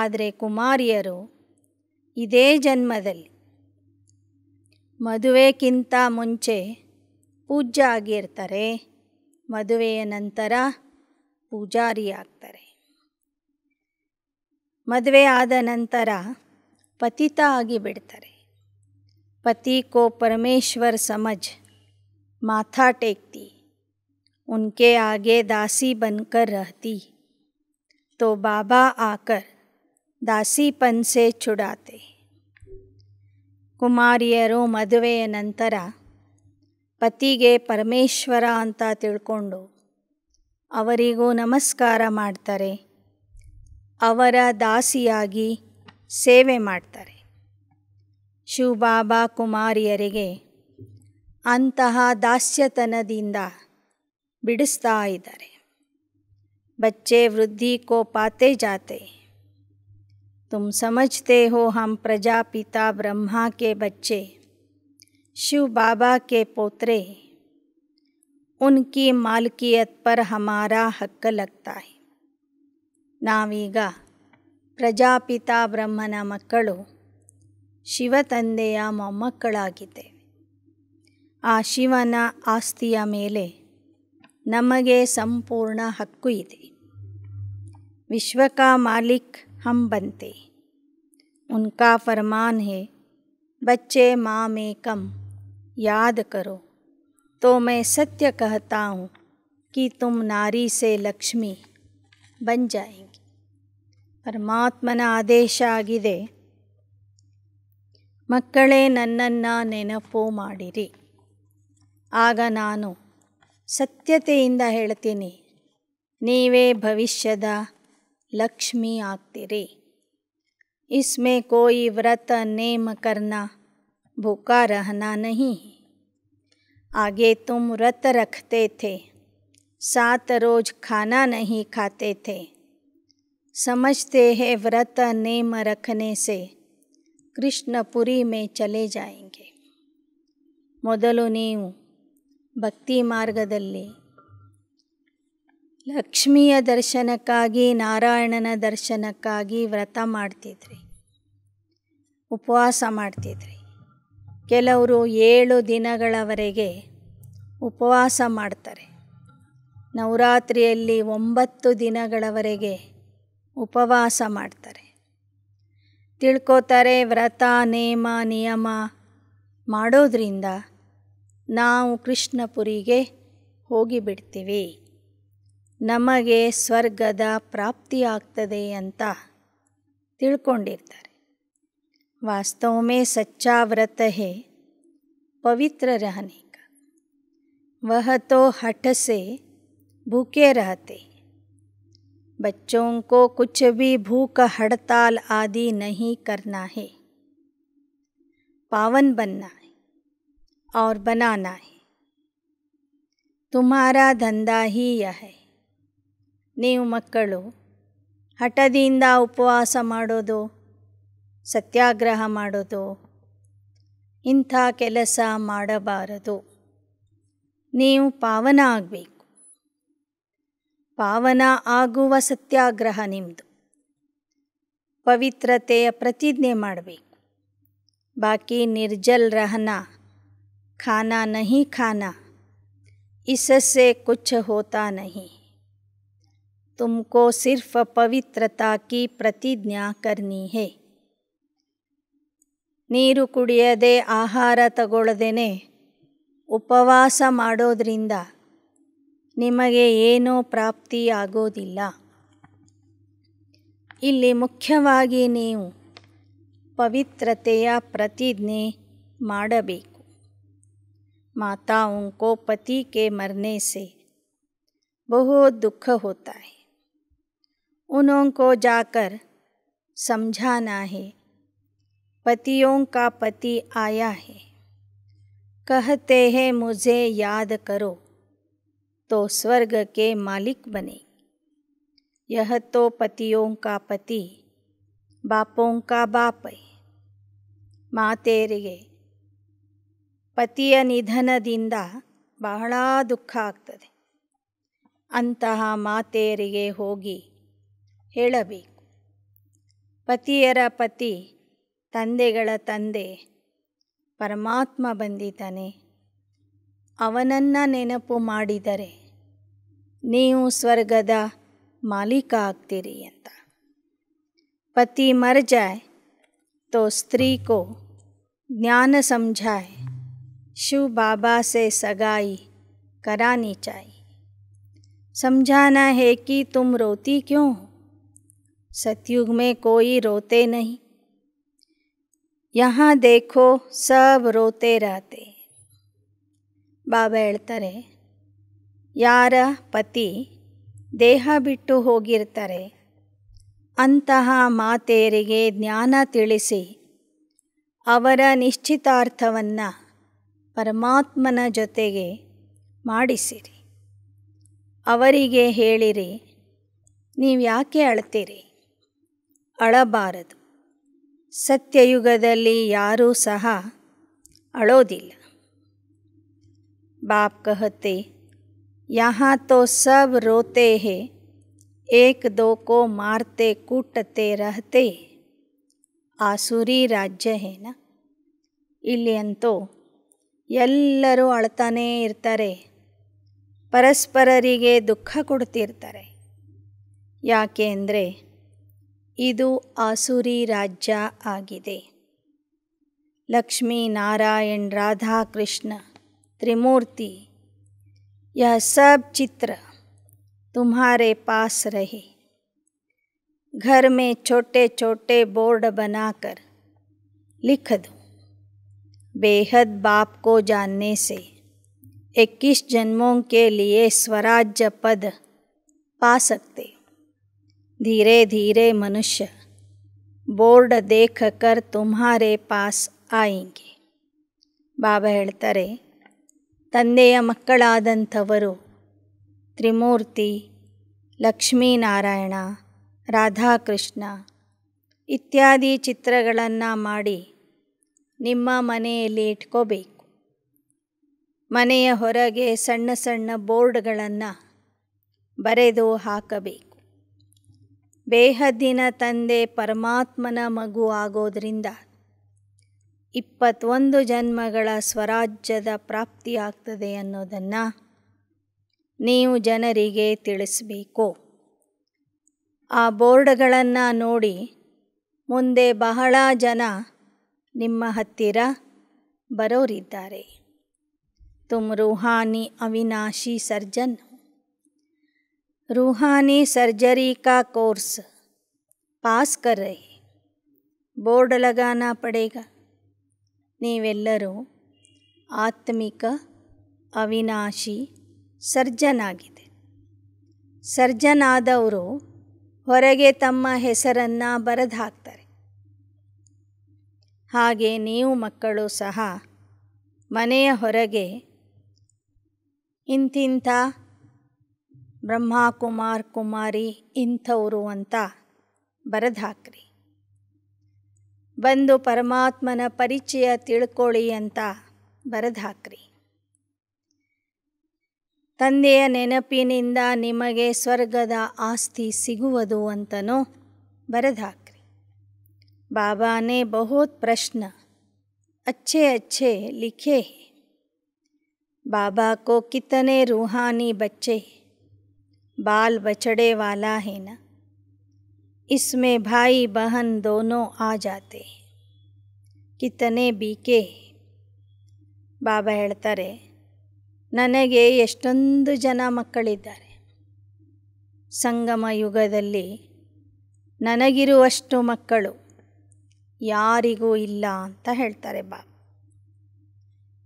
A: ಆದರೆ ಕುಮಾರಿಯರು ಇದೇ ಜನ್ಮದಲ್ಲಿ ಮದುವೆಗಿಂತ ಮುಂಚೆ ಪೂಜ್ಯ ಆಗಿರ್ತಾರೆ ಮದುವೆಯ ನಂತರ ಪೂಜಾರಿ ಆಗ್ತಾರೆ ಮದುವೆ ಆದ ನಂತರ ಪತಿತ ಆಗಿ ಬಿಡ್ತಾರೆ ಪತಿ ಕೋ ಪರಮೇಶ್ವರ್ ಸಮಜ್ ಮಾಥಾ ಟೇಕ್ತಿ उनके आगे दासी बनकर रहती तो बाबा आकर ದಾಸಿಪನ್ ಸೆ ಚುಡಾತೆ ಕುಮಾರಿಯರು ಮದುವೆಯ ನಂತರ ಪತಿಗೆ ಪರಮೇಶ್ವರ ಅಂತ ತಿಳ್ಕೊಂಡು ಅವರಿಗೂ ನಮಸ್ಕಾರ ಮಾಡ್ತಾರೆ ಅವರ ದಾಸಿಯಾಗಿ ಸೇವೆ ಮಾಡ್ತಾರೆ ಶಿವಬಾಬಾ ಕುಮಾರಿಯರಿಗೆ ಅಂತಹ ದಾಸ್ಯತನದಿಂದ बिड़स्ता बच्चे वृद्धि को पाते जाते तुम समझते हो हम प्रजापिता ब्रह्मा के बच्चे शिव बाबा के पोत्रे उनकी मालकियत पर हमारा हक लगता है ನಾವೀಗ प्रजापिता ब्रह्मन मकड़ो शिव तंद ಮೊಮ್ಮಕ್ಕಳಾಗಿದ್ದೇವೆ आ ಶಿವನ आस्तिया मेले ನಮಗೆ ಸಂಪೂರ್ಣ ಹಕ್ಕು ಇದೆ ವಿಶ್ವ ಕಾ ಮಾಲಿಕ್ ಹಂಬಂತೆ ಉನ್ಕಾ ಫರ್ಮಾನ್ ಹೇ ಬಚ್ಚೆ ಮಾ ಮೇ ಕಮ್ ಯಾದ ಕರೋ ತೋ ಮೈ ಸತ್ಯ ಕಹತಾ ಹೂ ಕಿ ತುಮ ನಾರಿ ಸೆ ಲಕ್ಷ್ಮಿ ಬನ್ ಜಾಯಿಂಗಿ ಪರಮಾತ್ಮನ ಆದೇಶ ಆಗಿದೆ ಮಕ್ಕಳೇ ನನ್ನನ್ನು ನೆನಪು ಮಾಡಿರಿ ಆಗ ನಾನು ಸತ್ಯತೆಯಿಂದ ಹೇಳ್ತೀನಿ ನೀವೇ ಭವಿಷ್ಯದ ಲಕ್ಷ್ಮಿ ಆಗ್ತೀರಿ इसमें कोई व्रत नेम करना भूखा रहना नहीं आगे तुम व्रत रखते थे सात रोज खाना नहीं खाते थे समझते हैं व्रत नेम रखने से कृष्णपुरी में चले जाएंगे ಮೊದಲು नहीं ಭಕ್ತಿ ಮಾರ್ಗದಲ್ಲಿ ಲಕ್ಷ್ಮಿಯ ದರ್ಶನಕ್ಕಾಗಿ ನಾರಾಯಣನ ದರ್ಶನಕ್ಕಾಗಿ ವ್ರತ ಮಾಡ್ತಿದ್ರಿ ಉಪವಾಸ ಮಾಡ್ತಿದ್ರಿ ಕೆಲವರು ಏಳು ದಿನಗಳವರೆಗೆ ಉಪವಾಸ ಮಾಡ್ತಾರೆ ನವರಾತ್ರಿಯಲ್ಲಿ ಒಂಬತ್ತು ದಿನಗಳವರೆಗೆ ಉಪವಾಸ ಮಾಡ್ತಾರೆ ತಿಳ್ಕೋತಾರೆ ವ್ರತ ನೇಮ ನಿಯಮ ಮಾಡೋದ್ರಿಂದ ನಾವು ಕೃಷ್ಣಪುರಿಗೆ ಹೋಗಿ ಬಿಡುತ್ತೇವೆ ನಮಗೆ ಸ್ವರ್ಗದ ಪ್ರಾಪ್ತಿ ಆಗುತ್ತದೆ ಅಂತ ತಿಳ್ಕೊಂಡಿರ್ತಾರೆ ವಾಸ್ತವಮೇ ಸಚ್ಚ ವ್ರತಹೆ ಪವಿತ್ರ رہನೆ ವಾಹ ತೋ ಹಟಸೆ भूके रहते بچوں کو کچھ بھی بھوک हड़ताल आदि नहीं करना है पावन बनना और बनाना है ತುಮಾರಾ ದಂಧಾ ಹೀಯ ನೀವು ಮಕ್ಕಳು ಹಠದಿಂದ ಉಪವಾಸ ಮಾಡೋದು ಸತ್ಯಾಗ್ರಹ ಮಾಡೋದು ಇಂಥ ಕೆಲಸ ಮಾಡಬಾರದು ನೀವು ಪಾವನ ಆಗಬೇಕು ಪಾವನ ಆಗುವ ಸತ್ಯಾಗ್ರಹ ನಿಮ್ಮದು ಪವಿತ್ರತೆಯ ಪ್ರತಿಜ್ಞೆ ಮಾಡಬೇಕು ಬಾಕಿ ನಿರ್ಜಲ್ ರಹನ खाना नहीं खाना इससे कुछ होता नहीं तुमको सिर्फ ಪವಿತ್ರತಾ की प्रतिज्ञा करनी है ನೀರು ಕುಡಿಯದೆ ಆಹಾರ ತಗೊಳ್ಳದೇನೆ ಉಪವಾಸ ಮಾಡೋದರಿಂದ ನಿಮಗೆ ಏನೂ ಪ್ರಾಪ್ತಿ ಆಗೋದಿಲ್ಲ ಇಲ್ಲಿ ಮುಖ್ಯವಾಗಿ ನೀವು ಪವಿತ್ರತೆಯ ಪ್ರತಿಜ್ಞೆ ಮಾಡಬೇಕು माताओं को पति के मरने से बहुत दुख होता है उन्हों को जाकर समझाना है पतियों का पति आया है कहते हैं मुझे याद करो तो स्वर्ग के मालिक बने यह तो पतियों का पति बापों का बाप है माँ तेरे ಪತಿಯ ನಿಧನದಿಂದ ಬಹಳ ದುಃಖ ಆಗ್ತದೆ ಅಂತಹ ಮಾತೆಯರಿಗೆ ಹೋಗಿ ಹೇಳಬೇಕು ಪತಿಯರ ಪತಿ ತಂದೆಗಳ ತಂದೆ ಪರಮಾತ್ಮ ಬಂದಿದ್ದಾನೆ ಅವನನ್ನು ನೆನಪು ಮಾಡಿದರೆ ನೀವು ಸ್ವರ್ಗದ ಮಾಲೀಕ ಆಗ್ತೀರಿ ಅಂತ ಪತಿ ಮರ್ಜಾಯ್ ತೋ ಸ್ತ್ರೀ ಕೋ ಜ್ಞಾನ ಸಮಜಾಯ್ शिव बाबा से सगाई करानी चाहिए समझाना है कि तुम रोती क्यों हो सतयुग में कोई रोते नहीं यहाँ देखो सब रोते रहते बाबा हेतरे यार पति देह बिटु होगी अंत माते ज्ञान तलसी निश्चितार्थवन ಪರಮಾತ್ಮನ ಜೊತೆಗೆ ಮಾಡಿಸಿರಿ ಅವರಿಗೆ ಹೇಳಿರಿ ನೀವು ಯಾಕೆ ಅಳ್ತೀರಿ ಅಳಬಾರದು ಸತ್ಯಯುಗದಲ್ಲಿ ಯಾರೂ ಸಹ ಅಳೋದಿಲ್ಲ ಬಾಪ್ ಕಹತೆ ಯಹಾ ತೋ ಸಬ್ ರೋತೆ ಹೇ ಏಕ್ दो को मारते कूटते रहते आसुरी राज्य ಎಲ್ಲರೂ ಅಳ್ತಾನೇ ಇರ್ತಾರೆ ಪರಸ್ಪರರಿಗೆ ದುಃಖ ಕೊಡ್ತಿರ್ತಾರೆ ಯಾಕೆ ಅಂದರೆ ಇದು ಆಸುರಿ ರಾಜ್ಯ ಆಗಿದೆ ಲಕ್ಷ್ಮೀ ನಾರಾಯಣ್ ರಾಧಾಕೃಷ್ಣ ತ್ರಿಮೂರ್ತಿ ಯ ಸಬ್ ಚಿತ್ರ चित्र ಪಾಸ್ पास रहे ಮೇ ಛೋಟೆ ಬೋರ್ಡ್ ಬೋರ್ಡ್ ಲಿಖದು ಲಿಖದು बेहद बाप को जानने से इक्कीस जन्मों के लिए स्वराज्य पद पा सकते धीरे धीरे मनुष्य बोर्ड देख कर तुम्हारे ಪಾಸ್ ಆಯಿಂಗೆ ಬಾಬಾ ಹೇಳ್ತಾರೆ ತಂದೆಯ ಮಕ್ಕಳಾದಂಥವರು ತ್ರಿಮೂರ್ತಿ ಲಕ್ಷ್ಮೀನಾರಾಯಣ ರಾಧಾಕೃಷ್ಣ ಇತ್ಯಾದಿ ಚಿತ್ರಗಳನ್ನು ಮಾಡಿ ನಿಮ್ಮ ಮನೆಯಲ್ಲಿ ಇಟ್ಕೋಬೇಕು ಮನೆಯ ಹೊರಗೆ ಸಣ್ಣ ಸಣ್ಣ ಬೋರ್ಡ್ಗಳನ್ನು ಬರೆದು ಹಾಕಬೇಕು ಬೇಹದ್ದಿನ ತಂದೆ ಪರಮಾತ್ಮನ ಮಗು ಆಗೋದರಿಂದ ಇಪ್ಪತ್ತೊಂದು ಜನ್ಮಗಳ ಸ್ವರಾಜ್ಯದ ಪ್ರಾಪ್ತಿಯಾಗ್ತದೆ ಅನ್ನೋದನ್ನು ನೀವು ಜನರಿಗೆ ತಿಳಿಸಬೇಕು ಆ ಬೋರ್ಡ್ಗಳನ್ನು ನೋಡಿ ಮುಂದೆ ಬಹಳ ಜನ ನಿಮ್ಮ ಹತ್ತಿರ ಬರೋರಿದ್ದಾರೆ ತುಮ್ ರೂಹಾನಿ ಅವಿನಾಶಿ ಸರ್ಜನ್ ರೂಹಾನಿ ಸರ್ಜರಿ ಕಾ ಕೋರ್ಸ್ ಪಾಸ್ ಕರ್ ಬೋರ್ಡ್ ಲಗಾನ ಪಡೆಗ ನೀವೆಲ್ಲರೂ ಆತ್ಮಿಕ ಅವಿನಾಶಿ ಸರ್ಜನ್ ಆಗಿದೆ ಸರ್ಜನ್ ಆದವರು ಹೊರಗೆ ತಮ್ಮ ಹೆಸರನ್ನು ಬರೆದು ಹಾಕ್ತಾರೆ ಹಾಗೆ ನೀವು ಮಕ್ಕಳು ಸಹ ಮನೆಯ ಹೊರಗೆ ಇಂತಿಂಥ ಬ್ರಹ್ಮ ಕುಮಾರ್ ಕುಮಾರಿ ಇಂಥವರು ಅಂತ ಬರೆದಾಕ್ರಿ ಬಂದು ಪರಮಾತ್ಮನ ಪರಿಚಯ ತಿಳ್ಕೊಳ್ಳಿ ಅಂತ ಬರೆದಾಕ್ರಿ ತಂದೆಯ ನೆನಪಿನಿಂದ ನಿಮಗೆ ಸ್ವರ್ಗದ ಆಸ್ತಿ ಸಿಗುವುದು ಅಂತನೂ ಬರೆದಾಕ್ರಿ बाबा ने बहुत प्रश्न अच्छे अच्छे लिखे हैं बाबा को कितने रूहानी बच्चे बाल बचड़े वाला है ना इसमें भाई बहन दोनों आ जाते हैं कितने बीके ಬಾಬಾ ಹೇಳ್ತಾರೆ ನನಗೆ ಎಷ್ಟೊಂದು ಜನ ಮಕ್ಕಳಿದ್ದಾರೆ ಸಂಗಮ ಯುಗದಲ್ಲಿ ನನಗಿರುವಷ್ಟು ಮಕ್ಕಳು यारीगू इला ಅಂತ बा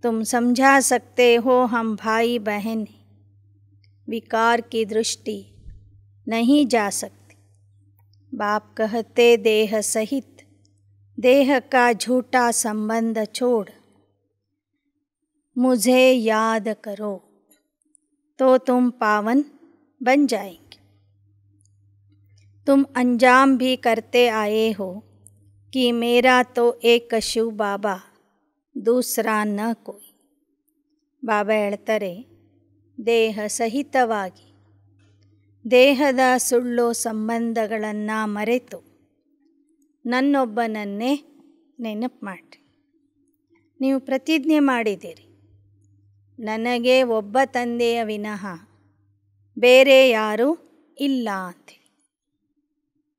A: तुम समझा सकते हो हम भाई बहन विकार की दृष्टि नहीं जा सकती बाप कहते देह सहित देह का झूठा संबंध छोड़ मुझे याद करो तो तुम पावन बन जाएंगे तुम अंजाम भी करते आए हो ಕಿ ಮೇರಾ ತೋ ಏಕ शिव ಬಾಬಾ ನ ಕೋಯಿ ಬಾಬಾ ಹೇಳ್ತಾರೆ ದೇಹ ಸಹಿತವಾಗಿ ದೇಹದ ಸುಳ್ಳು ಸಂಬಂಧಗಳನ್ನು ಮರೆತು ನನ್ನೊಬ್ಬನನ್ನೇ ನೆನಪು ಮಾಡಿ ನೀವು ಪ್ರತಿಜ್ಞೆ ಮಾಡಿದ್ದೀರಿ ನನಗೆ ಒಬ್ಬ ತಂದೆಯ ವಿನಃ ಬೇರೆ ಯಾರೂ ಇಲ್ಲ ಅಂತ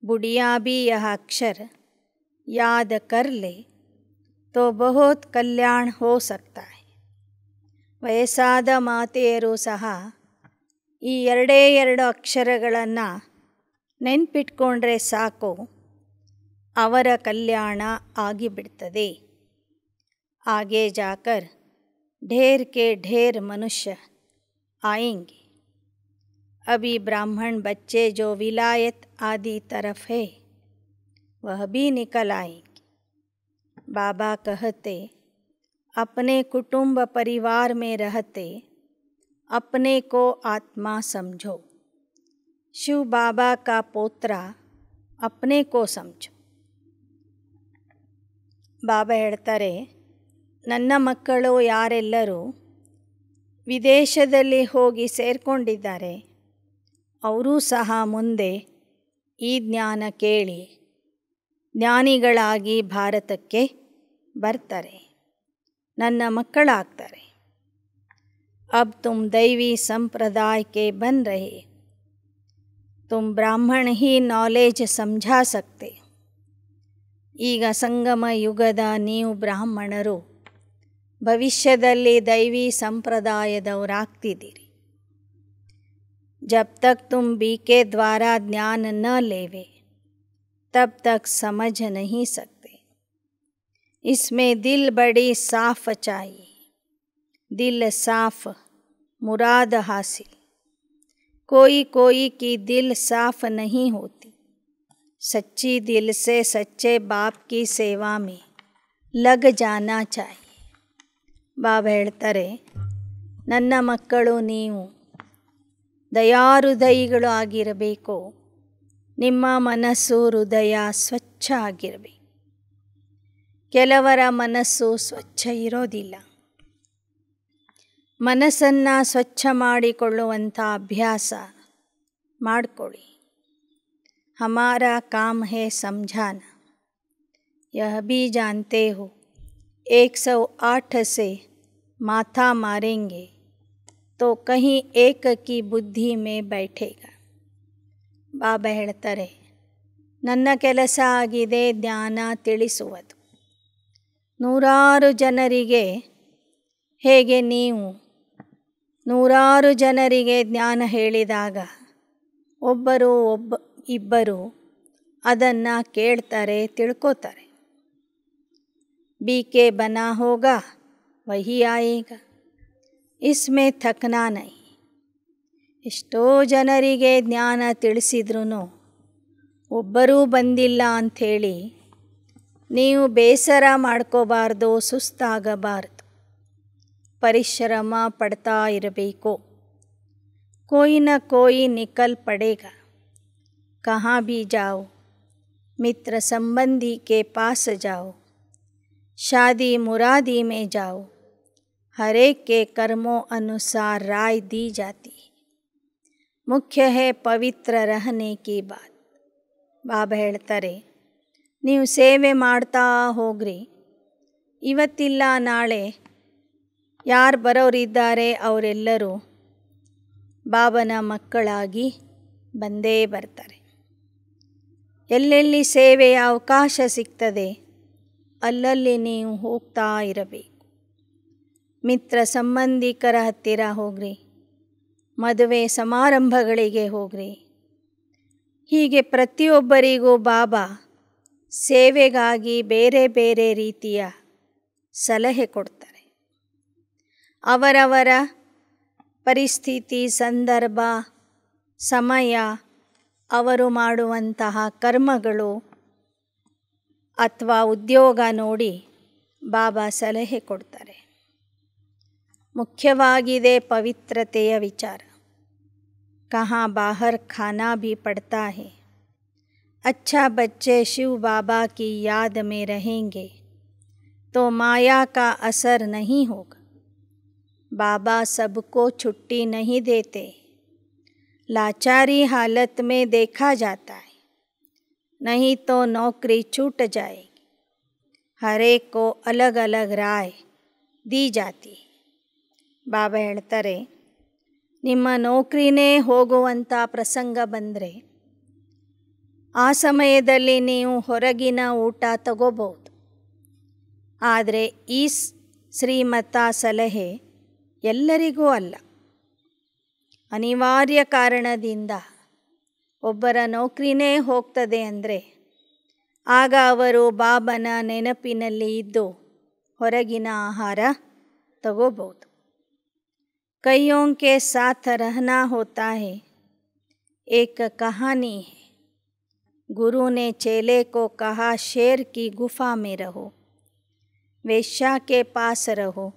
A: ಬುಡಿಯಾಬಿಯ ಅಕ್ಷರ याद कर ले तो बहुत कल्याण हो सकता है वयसाद मातरू सह यह अक्षर नेपिटे साको कल्याण आगेबिड़े आगे जाकर ढेर के ढेर मनुष्य आएंगे अभी ब्राह्मण बच्चे जो विलायत आदि तरफ है वह भी निकल आएंगी बाबा कहते अपने कुटुंब परिवार में रहते अपने को आत्मा समझो शिव बाबा का पोत्रा अपने को समझो ಬಾಬಾ ಹೇಳ್ತಾರೆ ನನ್ನ ಮಕ್ಕಳು ಯಾರೆಲ್ಲರೂ ವಿದೇಶದಲ್ಲಿ ಹೋಗಿ ಸೇರಿಕೊಂಡಿದ್ದಾರೆ ಅವರೂ ಸಹ ಮುಂದೆ ಈ ಜ್ಞಾನ ಕೇಳಿ ಜ್ಞಾನಿಗಳಾಗಿ ಭಾರತಕ್ಕೆ ಬರ್ತಾರೆ ನನ್ನ ಮಕ್ಕಳಾಗ್ತಾರೆ ಅಬ್ ತುಮ್ ದೈವಿ ಸಂಪ್ರದಾಯಕ್ಕೆ ಬನ್ बन ತುಮ್ ಬ್ರಾಹ್ಮಣ ಹೀ ನಾಲೇಜ್ ಸಮಜಾ ಸಕ್ತೆ ಈಗ ಸಂಗಮ ಯುಗದ ನೀವು ಬ್ರಾಹ್ಮಣರು ಭವಿಷ್ಯದಲ್ಲಿ ದೈವಿ ಸಂಪ್ರದಾಯದವರಾಗ್ತಿದ್ದೀರಿ ಆಗ್ತಿದ್ದೀರಿ ತಕ್ ತುಮ್ ಬಿ ಕೆ ದ್ವಾರ ಜ್ಞಾನ ನ ಲೇವೆ तब तक समझ नहीं सकते इसमें दिल बड़ी साफ चाहिए दिल साफ मुराद हासिल कोई कोई की दिल साफ नहीं होती सच्ची दिल से सच्चे बाप की सेवा में लग जाना चाहिए ಬಾಬಾ ಹೇಳ್ತಾರೆ ನನ್ನ ಮಕ್ಕಳು ನೀವು ದಯಾರುದಯಿಗಳು ಆಗಿರಬೇಕು ನಿಮ್ಮ ಮನಸ್ಸು ಹೃದಯ ಸ್ವಚ್ಛ ಆಗಿರಬೇಕು ಕೆಲವರ ಮನಸ್ಸು ಸ್ವಚ್ಛ ಇರೋದಿಲ್ಲ ಮನಸ್ಸನ್ನು ಸ್ವಚ್ಛ ಮಾಡಿಕೊಳ್ಳುವಂಥ ಅಭ್ಯಾಸ ಮಾಡಿಕೊಳ್ಳಿ ಹಮಾರ ಕಾಮ್ ಹೇ ಸಮಜಾನ यह भी जानते हो 108 से माथा मारेंगे तो कहीं एक की बुद्धि में बैठेगा ಬಾಬಾ ಹೇಳ್ತಾರೆ ನನ್ನ ಕೆಲಸ ಆಗಿದೆ ಧ್ಯಾನ ತಿಳಿಸುವುದು ನೂರಾರು ಜನರಿಗೆ ಹೇಗೆ ನೀವು ನೂರಾರು ಜನರಿಗೆ ಜ್ಞಾನ ಹೇಳಿದಾಗ ಒಬ್ಬರು ಒಬ್ಬ ಇಬ್ಬರು ಅದನ್ನು ಕೇಳ್ತಾರೆ ತಿಳ್ಕೋತಾರೆ ಬಿ ಕೆ ಬನಾ ಹೋಗ ವಹಿ ಆಯೇಗ ಇಸ್ಮೆ ಥಕ್ನಾ ನೈ ಎಷ್ಟೋ ಜನರಿಗೆ ಜ್ಞಾನ ತಿಳಿಸಿದ್ರೂ ಒಬ್ಬರೂ ಬಂದಿಲ್ಲ ಅಂಥೇಳಿ ನೀವು ಬೇಸರ ಮಾಡ್ಕೋಬಾರ್ದು ಸುಸ್ತಾಗಬಾರ್ದು ಪರಿಶ್ರಮ ಪಡ್ತಾ ಇರಬೇಕು ಕೋಯಿನ ಕೋಯಿ ನಿಕಲ್ ಪಡೆಗ ಕಹಾ ಬಿ ಜಾವು ಮಿತ್ರ ಸಂಬಂಧಿಕೆ ಕೆ ಪಾಸ್ ಜಾವು ಶಾದಿ ಮುರಾದಿ ಮೇ ಜಾವು ಹರೇಕೆ ಕರ್ಮೋ ಅನುಸಾರ ರಾಯ್ ದಿ ಜಾತಿ ಮುಖ್ಯ ಹೇ ಪವಿತ್ರ ರಹನೆ ಕಿ ಬಾತ್ ಬಾಬಾ ಹೇಳ್ತಾರೆ ನೀವು ಸೇವೆ ಮಾಡ್ತಾ ಹೋಗ್ರಿ ಇವತ್ತಿಲ್ಲ ನಾಳೆ ಯಾರು ಬರೋರಿದ್ದಾರೆ ಅವರೆಲ್ಲರೂ ಬಾಬನ ಮಕ್ಕಳಾಗಿ ಬಂದೇ ಬರ್ತಾರೆ ಎಲ್ಲೆಲ್ಲಿ ಸೇವೆಯ ಅವಕಾಶ ಸಿಗ್ತದೆ ಅಲ್ಲಲ್ಲಿ ನೀವು ಹೋಗ್ತಾ ಇರಬೇಕು ಮಿತ್ರ ಸಂಬಂಧಿಕರ ಹತ್ತಿರ ಹೋಗ್ರಿ ಮದುವೆ ಸಮಾರಂಭಗಳಿಗೆ ಹೋಗ್ರಿ ಹೀಗೆ ಪ್ರತಿಯೊಬ್ಬರಿಗೂ ಬಾಬಾ ಸೇವೆಗಾಗಿ ಬೇರೆ ಬೇರೆ ರೀತಿಯ ಸಲಹೆ ಕೊಡ್ತಾರೆ ಅವರವರ ಪರಿಸ್ಥಿತಿ ಸಂದರ್ಭ ಸಮಯ ಅವರು ಮಾಡುವಂತಹ ಕರ್ಮಗಳು ಅಥವಾ ಉದ್ಯೋಗ ನೋಡಿ ಬಾಬಾ ಸಲಹೆ ಕೊಡ್ತಾರೆ मुख्यवाद पवित्रत विचार कहाँ बाहर खाना भी पड़ता है अच्छा बच्चे शिव बाबा की याद में रहेंगे तो माया का असर नहीं होगा बाबा सबको छुट्टी नहीं देते लाचारी हालत में देखा जाता है नहीं तो नौकरी छूट जाएगी हरेक को अलग अलग राय दी जाती है ಬಾಬಾ ಹೇಳ್ತಾರೆ ನಿಮ್ಮ ನೌಕರಿನೇ ಹೋಗುವಂಥ ಪ್ರಸಂಗ ಬಂದರೆ ಆ ಸಮಯದಲ್ಲಿ ನೀವು ಹೊರಗಿನ ಊಟ ತಗೋಬಹುದು ಆದರೆ ಈ ಶ್ರೀಮತ ಸಲಹೆ ಎಲ್ಲರಿಗೂ ಅಲ್ಲ ಅನಿವಾರ್ಯ ಕಾರಣದಿಂದ ಒಬ್ಬರ ನೌಕರಿನೇ ಹೋಗ್ತದೆ ಅಂದರೆ ಆಗ ಅವರು ಬಾಬನ ನೆನಪಿನಲ್ಲಿ ಇದ್ದು ಹೊರಗಿನ ಆಹಾರ ತಗೋಬಹುದು कईयों के साथ रहना होता है एक कहानी है गुरु ने चेले को कहा शेर की गुफा में रहो वेश्या के पास रहो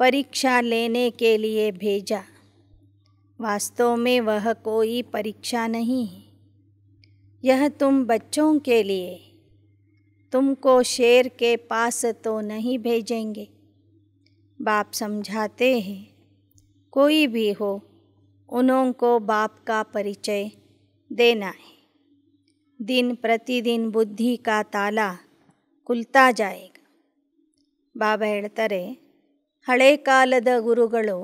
A: परीक्षा लेने के लिए भेजा वास्तव में वह कोई परीक्षा नहीं है यह तुम बच्चों के लिए तुमको शेर के पास तो नहीं भेजेंगे बाप समझाते हैं कोई भी हो उनको बाप का परिचय देना है दिन प्रतिदिन बुद्धि का ತಾಲ ಕುಲ್ತಾ ಜಾಯೇಗ ಬಾಬಾ ಹೇಳ್ತಾರೆ ಹಳೆ ಕಾಲದ ಗುರುಗಳು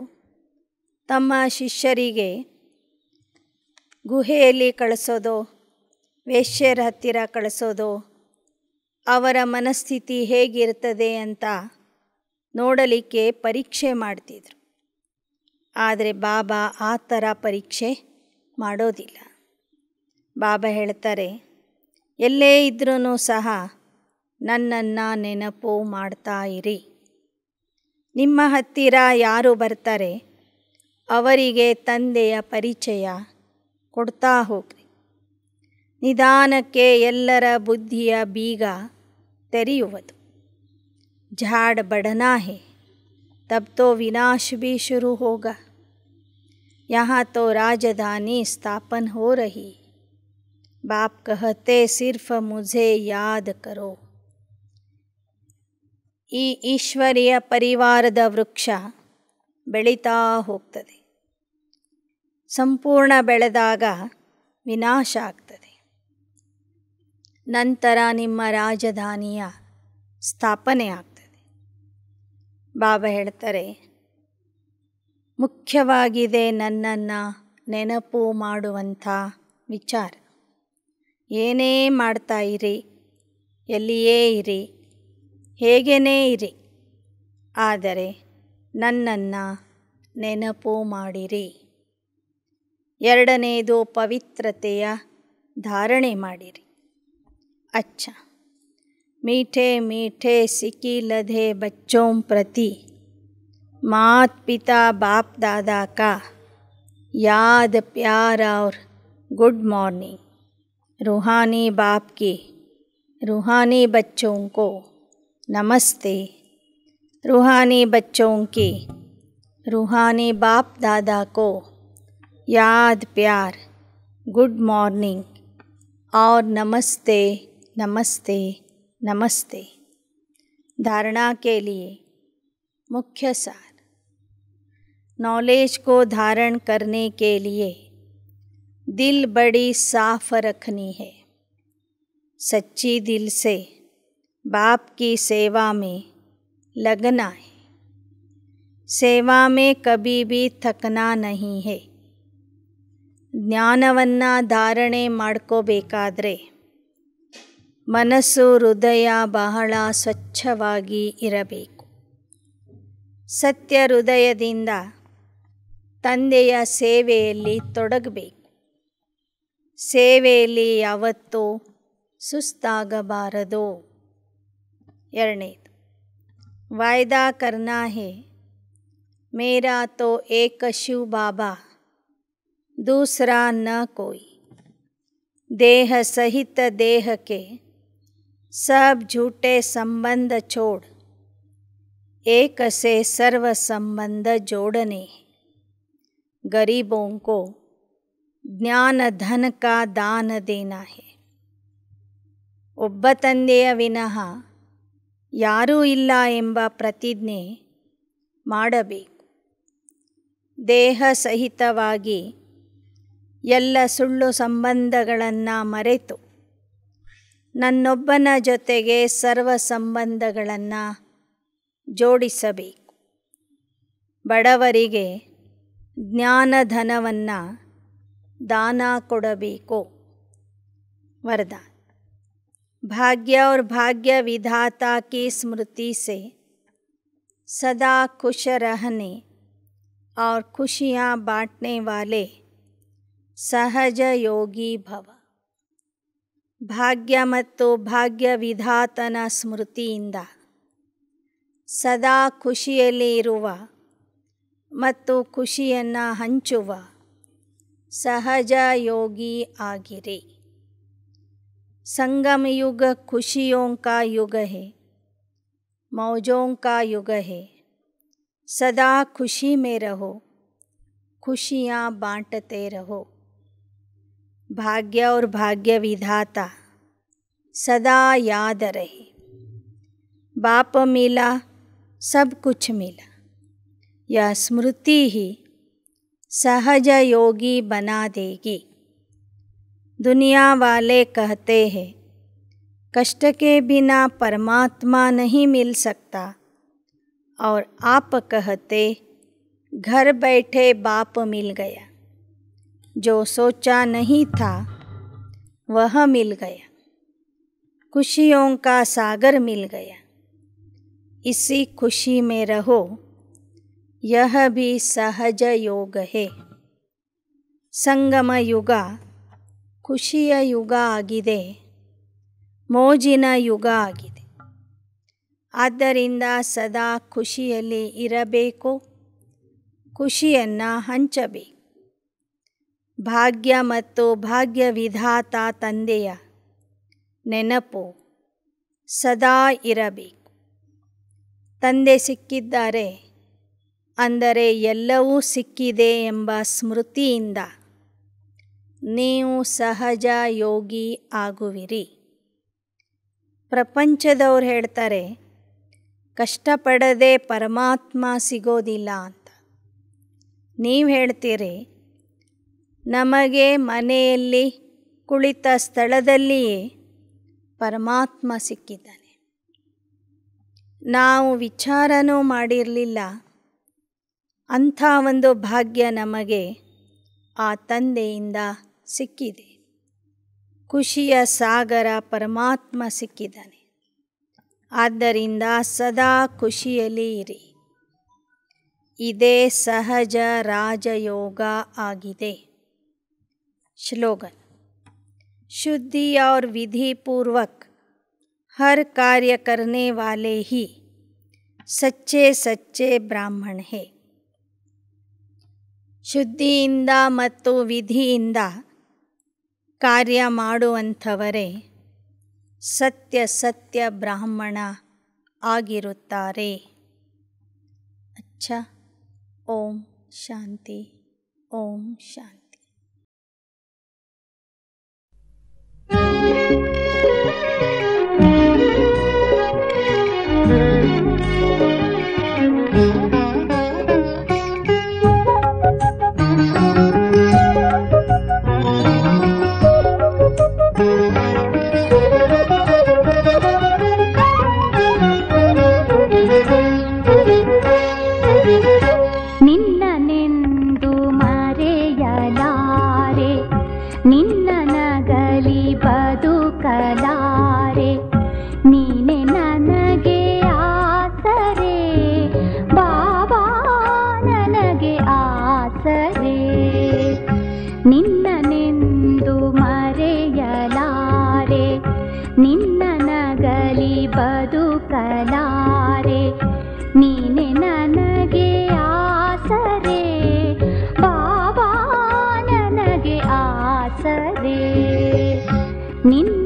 A: ತಮ್ಮ ಶಿಷ್ಯರಿಗೆ ಗುಹೆಯಲ್ಲಿ ಕಳಿಸೋದು ವೇಶ್ಯರ ಹತ್ತಿರ ಕಳಿಸೋದು ಅವರ ಮನಸ್ಥಿತಿ ಹೇಗಿರ್ತದೆ ಅಂತ ನೋಡಲಿಕ್ಕೆ ಪರೀಕ್ಷೆ ಮಾಡ್ತಿದ್ರು ಆದರೆ ಬಾಬಾ ಆ ಥರ ಪರೀಕ್ಷೆ ಮಾಡೋದಿಲ್ಲ ಬಾಬಾ ಹೇಳ್ತಾರೆ ಎಲ್ಲೇ ಇದ್ರೂ ಸಹ ನನ್ನನ್ನು ನೆನಪು ಮಾಡ್ತಾ ಇರಿ ನಿಮ್ಮ ಹತ್ತಿರ ಯಾರು ಬರ್ತಾರೆ ಅವರಿಗೆ ತಂದೆಯ ಪರಿಚಯ ಕೊಡ್ತಾ ಹೋಗ್ರಿ ನಿಧಾನಕ್ಕೆ ಎಲ್ಲರ ಬುದ್ಧಿಯ ಬೀಗ ತೆರೆಯುವುದು ಝಾಡ್ ಬಡನಾ तब तो विनाश भी शुरू होगा यहाँ तो राजधानी स्थापन हो रही बाप कहते सिर्फ मुझे याद करो ಈ ಈಶ್ವರೀಯ ಪರಿವಾರದ ವೃಕ್ಷ ಬೆಳೀತಾ ಹೋಗ್ತದೆ ಸಂಪೂರ್ಣ ಬೆಳೆದಾಗ ವಿನಾಶ ಆಗ್ತದೆ ನಂತರ ನಿಮ್ಮ ರಾಜಧಾನಿಯ ಸ್ಥಾಪನೆ ಆಗ್ತದೆ ಬಾಬಾ ಹೇಳ್ತಾರೆ ಮುಖ್ಯವಾಗಿದೆ ನನ್ನನ್ನು ನೆನಪು ಮಾಡುವಂಥ ವಿಚಾರ ಏನೇ ಮಾಡ್ತಾ ಇರಿ ಎಲ್ಲಿಯೇ ಇರಿ ಹೇಗೇನೇ ಇರಿ ಆದರೆ ನನ್ನನ್ನು ನೆನಪು ಮಾಡಿರಿ ಎರಡನೇದು ಪವಿತ್ರತೆಯ ಧಾರಣೆ ಮಾಡಿರಿ ಅಚ್ಚ मीठे मीठे सिकी लधे बच्चों प्रति मात पिता बाप दादा का याद प्यार और गुड मॉर्निंग रूहानी बाप की रूहानी बच्चों को नमस्ते रूहानी बच्चों की रूहानी बाप दादा को याद प्यार गुड मॉर्निंग और नमस्ते नमस्ते नमस्ते धारणा के लिए मुख्य सार नॉलेज को धारण करने के लिए दिल बड़ी साफ रखनी है सच्ची दिल से बाप की सेवा में लगना है सेवा में कभी भी थकना नहीं है धारणे माड़को ಮಾಡ್ಕೋಬೇಕಾದ್ರೆ ಮನಸ್ಸು ಹೃದಯ ಬಹಳ ಸ್ವಚ್ಛವಾಗಿ ಇರಬೇಕು ಸತ್ಯ ಹೃದಯದಿಂದ ತಂದೆಯ ಸೇವೆಯಲ್ಲಿ ತೊಡಗಬೇಕು ಸೇವೆಯಲ್ಲಿ ಯಾವತ್ತೂ ಸುಸ್ತಾಗಬಾರದು ಎರಡನೇದು ವಾಯ್ದಾ ಕರ್ನಾಹೆ ಹೇ ಮೇರಾ ತೋ ಏಕ ಶಿವ ಬಾಬಾ ದೂಸರಾ ನ ಕೋಯಿ ದೇಹ ಸಹಿತ ದೇಹಕ್ಕೆ सब झूठे संबंध छोड़ एक से सर्व संबंध जोड़ने गरीबों को ಜ್ಞಾನ ಧನಕ का ದಾನ देना है ಒಬ್ಬ ತಂದೆಯ ವಿನಃ ಯಾರೂ ಇಲ್ಲ ಎಂಬ ಪ್ರತಿಜ್ಞೆ ಮಾಡಬೇಕು ದೇಹ ಸಹಿತವಾಗಿ ಎಲ್ಲ ಸುಳ್ಳು ಸಂಬಂಧಗಳನ್ನು ಮರೆತು ನನ್ನೊಬ್ಬನ ಜೊತೆಗೆ ಸರ್ವ ಸಂಬಂಧಗಳನ್ನು ಜೋಡಿಸಬೇಕು ಬಡವರಿಗೆ ಜ್ಞಾನಧನವನ್ನು ದಾನ ಕೊಡಬೇಕು ವರದಾನ ಭಾಗ್ಯ और ಭಾಗ್ಯ विधाता ಕಿ ಸ್ಮೃತಿ ಸೆ ಸದಾ खुश ರಹನೆ और ಬಾಟ್ನೆ बांटने वाले सहज योगी ಭಾಗ್ಯ ಮತ್ತು ಭಾಗ್ಯ ವಿಧಾತನ ಸ್ಮೃತಿಯಿಂದ ಸದಾ ಖುಷಿಯಲ್ಲಿ ಇರುವ ಮತ್ತು ಖುಷಿಯನ್ನು ಹಂಚುವ ಸಹಜ ಯೋಗಿ ಆಗಿರಿ ಸಂಗಮಯುಗ ಖುಷಿಯೋಂಕ ಯುಗ ಹೇ ಮೌಜೋಂಕಾ ಯುಗ ಹೇ ಸದಾ ಖುಷಿ ಮೇ ರಹೋ भाग्य और भाग्य विधाता सदा याद रहे बाप मिला सब कुछ मिला यह स्मृति ही सहज योगी बना देगी दुनिया वाले कहते हैं कष्ट के बिना परमात्मा नहीं मिल सकता और आप कहते घर बैठे बाप मिल गया जो सोचा नहीं था वह मिल गया खुशियों का सागर मिल गया इसी खुशी में रहो यह ಸಂಗಮ ಯುಗ ಖುಷಿಯ ಯುಗ ಆಗಿದೆ ಮೋಜಿನ ಯುಗ ಆಗಿದೆ ಆದ್ದರಿಂದ ಸದಾ ಖುಷಿಯಲ್ಲಿ ಇರಬೇಕು ಖುಷಿಯನ್ನು ಹಂಚಬೇಕು ಭಾಗ್ಯ ಮತ್ತು ಭಾಗ್ಯ ವಿಧಾತ ತಂದೆಯ ನೆನಪು ಸದಾ ಇರಬೇಕು ತಂದೆ ಸಿಕ್ಕಿದ್ದಾರೆ ಅಂದರೆ ಎಲ್ಲವೂ ಸಿಕ್ಕಿದೆ ಎಂಬ ಸ್ಮೃತಿಯಿಂದ ನೀವು ಸಹಜ ಯೋಗಿ ಆಗುವಿರಿ ಪ್ರಪಂಚದವ್ರು ಹೇಳ್ತಾರೆ ಕಷ್ಟಪಡದೆ ಪರಮಾತ್ಮ ಸಿಗೋದಿಲ್ಲ ಅಂತ ನೀವು ಹೇಳ್ತೀರಿ ನಮಗೆ ಮನೆಯಲ್ಲಿ ಕುಳಿತ ಸ್ಥಳದಲ್ಲಿಯೇ ಪರಮಾತ್ಮ ಸಿಕ್ಕಿದ್ದಾನೆ ನಾವು ವಿಚಾರನೂ ಮಾಡಿರಲಿಲ್ಲ ಅಂಥ ಒಂದು ಭಾಗ್ಯ ನಮಗೆ ಆ ತಂದೆಯಿಂದ ಸಿಕ್ಕಿದೆ ಖುಷಿಯ ಸಾಗರ ಪರಮಾತ್ಮ ಸಿಕ್ಕಿದ್ದಾನೆ ಆದ್ದರಿಂದ ಸದಾ ಖುಷಿಯಲ್ಲಿ ಇರಿ ಇದೇ ಸಹಜ ರಾಜಯೋಗ ಆಗಿದೆ श्लोगन शुद्धि और विधि पूर्वक हर कार्य करने वाले ही सच्चे सच्चे ब्राह्मण है शुद्धियधियंद कार्यमंथवरे सत्य सत्य ब्राह्मण आगे अच्छा ओम शांति ओम शांति Thank you.
B: ನಿನ್ನ